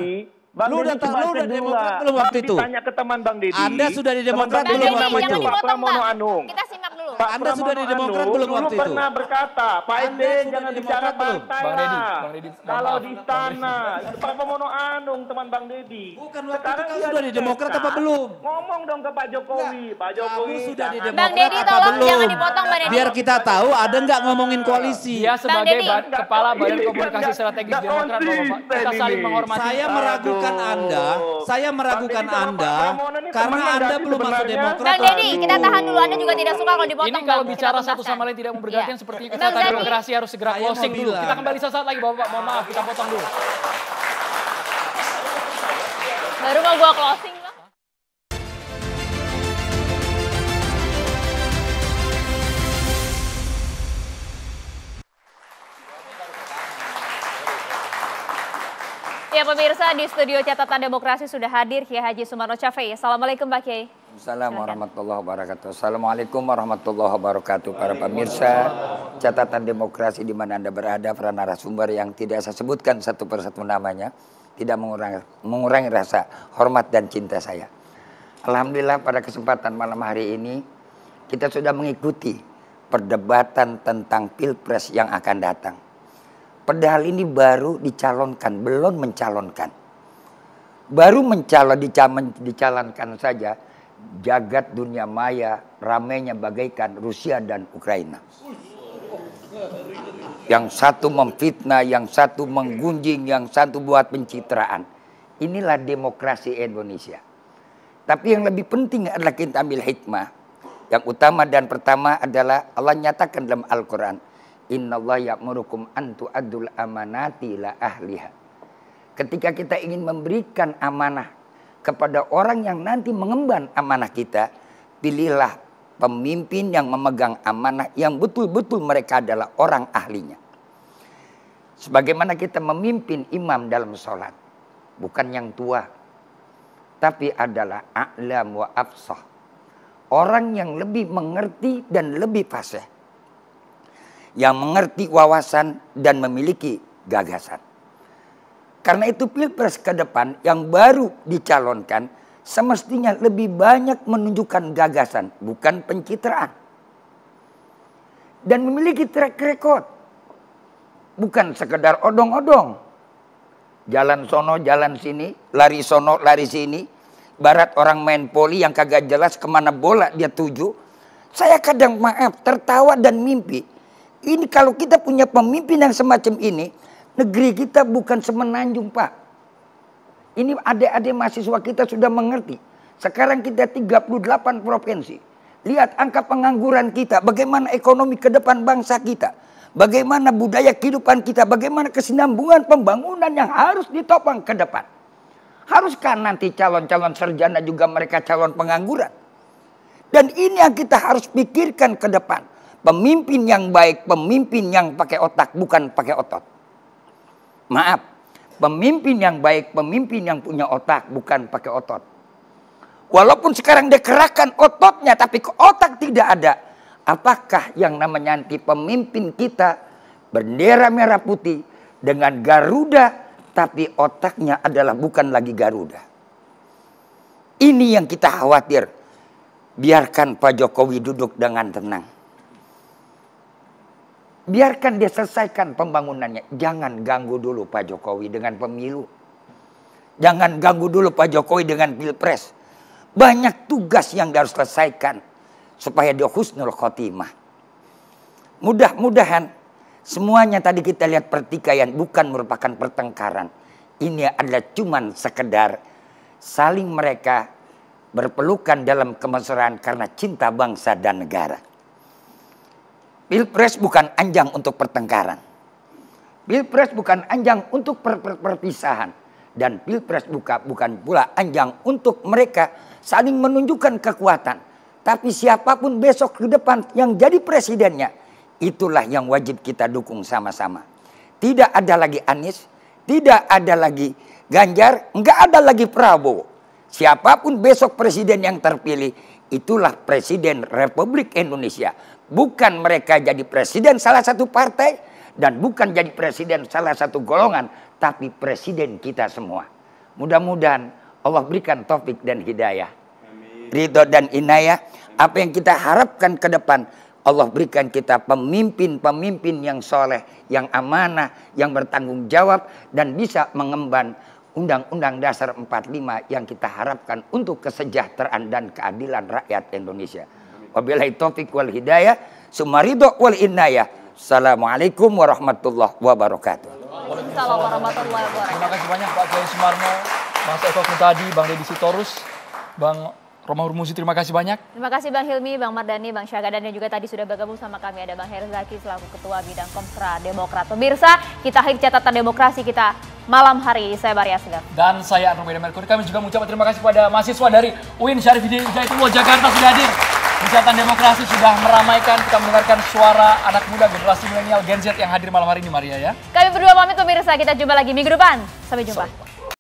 Bang lu udah tahu lu udah Demokrat belum waktu itu. Tanya ke teman Bang Deddy. Anda sudah di Demokrat belum waktu itu. Pak Pramono Anung. Kita simak Pak Anda Pramono sudah di Demokrat Anu, belum waktu itu? pernah berkata, Pak Anda jangan bicara partai belum? Deddy, Bang Deddy, Kalau di sana, Pak Pramono Anung teman Bang Deddy. Bukan waktu Sekarang itu kamu sudah di Demokrat apa belum? Ngomong dong ke Pak Jokowi. Pak Jokowi sudah di Demokrat Bang Deddy tolong jangan dipotong Bang Deddy. Biar kita tahu ada nggak ngomongin iya. koalisi. Ya sebagai kepala iya, Badan iya, Komunikasi Strategis Demokrat kita saling menghormati. Saya meragukan Anda, saya meragukan Anda karena Anda belum masuk Demokrat. Bang Deddy, kita tahan dulu. Anda juga tidak suka kalau ini kalau bicara satu sama lain tidak bergantian yeah. seperti kita nah, tadi demokrasi harus segera closing dulu. Kita kembali sesaat lagi Bapak, mohon maaf kita potong dulu. Baru mau gua closing. Ya pemirsa di studio catatan demokrasi sudah hadir Kiai Haji Sumarno Cafe. Assalamualaikum Pak Kiai. Assalamualaikum warahmatullahi wabarakatuh. Assalamualaikum warahmatullahi wabarakatuh. Para pemirsa catatan demokrasi di mana Anda berada para narasumber yang tidak saya sebutkan satu persatu namanya tidak mengurangi, mengurangi rasa hormat dan cinta saya. Alhamdulillah pada kesempatan malam hari ini kita sudah mengikuti perdebatan tentang pilpres yang akan datang Padahal ini baru dicalonkan, belum mencalonkan. Baru mencalon dicalon, dicalonkan saja, jagat dunia maya ramainya bagaikan Rusia dan Ukraina. Yang satu memfitnah, yang satu menggunjing, yang satu buat pencitraan. Inilah demokrasi Indonesia. Tapi yang lebih penting adalah kita ambil hikmah. Yang utama dan pertama adalah Allah nyatakan dalam Al-Quran. Innallaha ya'murukum antu adul amanati la ahliha. Ketika kita ingin memberikan amanah kepada orang yang nanti mengemban amanah kita, pilihlah pemimpin yang memegang amanah yang betul-betul mereka adalah orang ahlinya. Sebagaimana kita memimpin imam dalam sholat, bukan yang tua, tapi adalah a'lam wa afsah. Orang yang lebih mengerti dan lebih fasih yang mengerti wawasan dan memiliki gagasan. Karena itu pilpres ke depan yang baru dicalonkan semestinya lebih banyak menunjukkan gagasan, bukan pencitraan. Dan memiliki track record. Bukan sekedar odong-odong. Jalan sono, jalan sini, lari sono, lari sini. Barat orang main poli yang kagak jelas kemana bola dia tuju. Saya kadang maaf tertawa dan mimpi ini kalau kita punya pemimpin yang semacam ini, negeri kita bukan semenanjung, Pak. Ini adik-adik mahasiswa kita sudah mengerti. Sekarang kita 38 provinsi. Lihat angka pengangguran kita, bagaimana ekonomi ke depan bangsa kita. Bagaimana budaya kehidupan kita, bagaimana kesinambungan pembangunan yang harus ditopang ke depan. Haruskah nanti calon-calon serjana juga mereka calon pengangguran? Dan ini yang kita harus pikirkan ke depan. Pemimpin yang baik, pemimpin yang pakai otak, bukan pakai otot. Maaf, pemimpin yang baik, pemimpin yang punya otak, bukan pakai otot. Walaupun sekarang dia kerahkan ototnya, tapi ke otak tidak ada. Apakah yang namanya anti pemimpin kita bendera merah putih dengan Garuda, tapi otaknya adalah bukan lagi Garuda. Ini yang kita khawatir. Biarkan Pak Jokowi duduk dengan tenang. Biarkan dia selesaikan pembangunannya. Jangan ganggu dulu Pak Jokowi dengan pemilu. Jangan ganggu dulu Pak Jokowi dengan pilpres. Banyak tugas yang harus selesaikan. Supaya dia husnul khotimah. Mudah-mudahan semuanya tadi kita lihat pertikaian bukan merupakan pertengkaran. Ini adalah cuman sekedar saling mereka berpelukan dalam kemesraan karena cinta bangsa dan negara. Pilpres bukan anjang untuk pertengkaran. Pilpres bukan anjang untuk per per perpisahan. Dan Pilpres buka, bukan pula anjang untuk mereka saling menunjukkan kekuatan. Tapi siapapun besok ke depan yang jadi presidennya, itulah yang wajib kita dukung sama-sama. Tidak ada lagi Anies, tidak ada lagi Ganjar, enggak ada lagi Prabowo. Siapapun besok presiden yang terpilih, itulah presiden Republik Indonesia bukan mereka jadi presiden salah satu partai dan bukan jadi presiden salah satu golongan, tapi presiden kita semua. Mudah-mudahan Allah berikan topik dan hidayah. Ridho dan inayah, apa yang kita harapkan ke depan, Allah berikan kita pemimpin-pemimpin yang soleh, yang amanah, yang bertanggung jawab, dan bisa mengemban Undang-Undang Dasar 45 yang kita harapkan untuk kesejahteraan dan keadilan rakyat Indonesia. Wabillahi taufiq wal hidayah. Sumarido wal inayah. Assalamualaikum warahmatullahi wabarakatuh. Waalaikumsalam warahmatullahi wabarakatuh. Terima kasih banyak Pak Kiai Sumarno, Mas Eko Kuntadi, Bang Deddy Sitorus, Bang Romah Hurmusi, terima kasih banyak. Terima kasih Bang Hilmi, Bang Mardani, Bang Syagadan dan juga tadi sudah bergabung sama kami ada Bang Herzaki selaku Ketua Bidang Komstra Demokrat. Pemirsa, kita akhir catatan demokrasi kita malam hari. Saya Maria Segar. Dan saya Anur Merkuri. Kami juga mengucapkan terima kasih kepada mahasiswa dari UIN Syarif Hidayatullah Jakarta sudah hadir. Kesehatan Demokrasi sudah meramaikan kita mendengarkan suara anak muda generasi milenial Gen Z yang hadir malam hari ini Maria ya. Kami berdua pamit pemirsa, kita jumpa lagi minggu depan. Sampai jumpa. Sampai.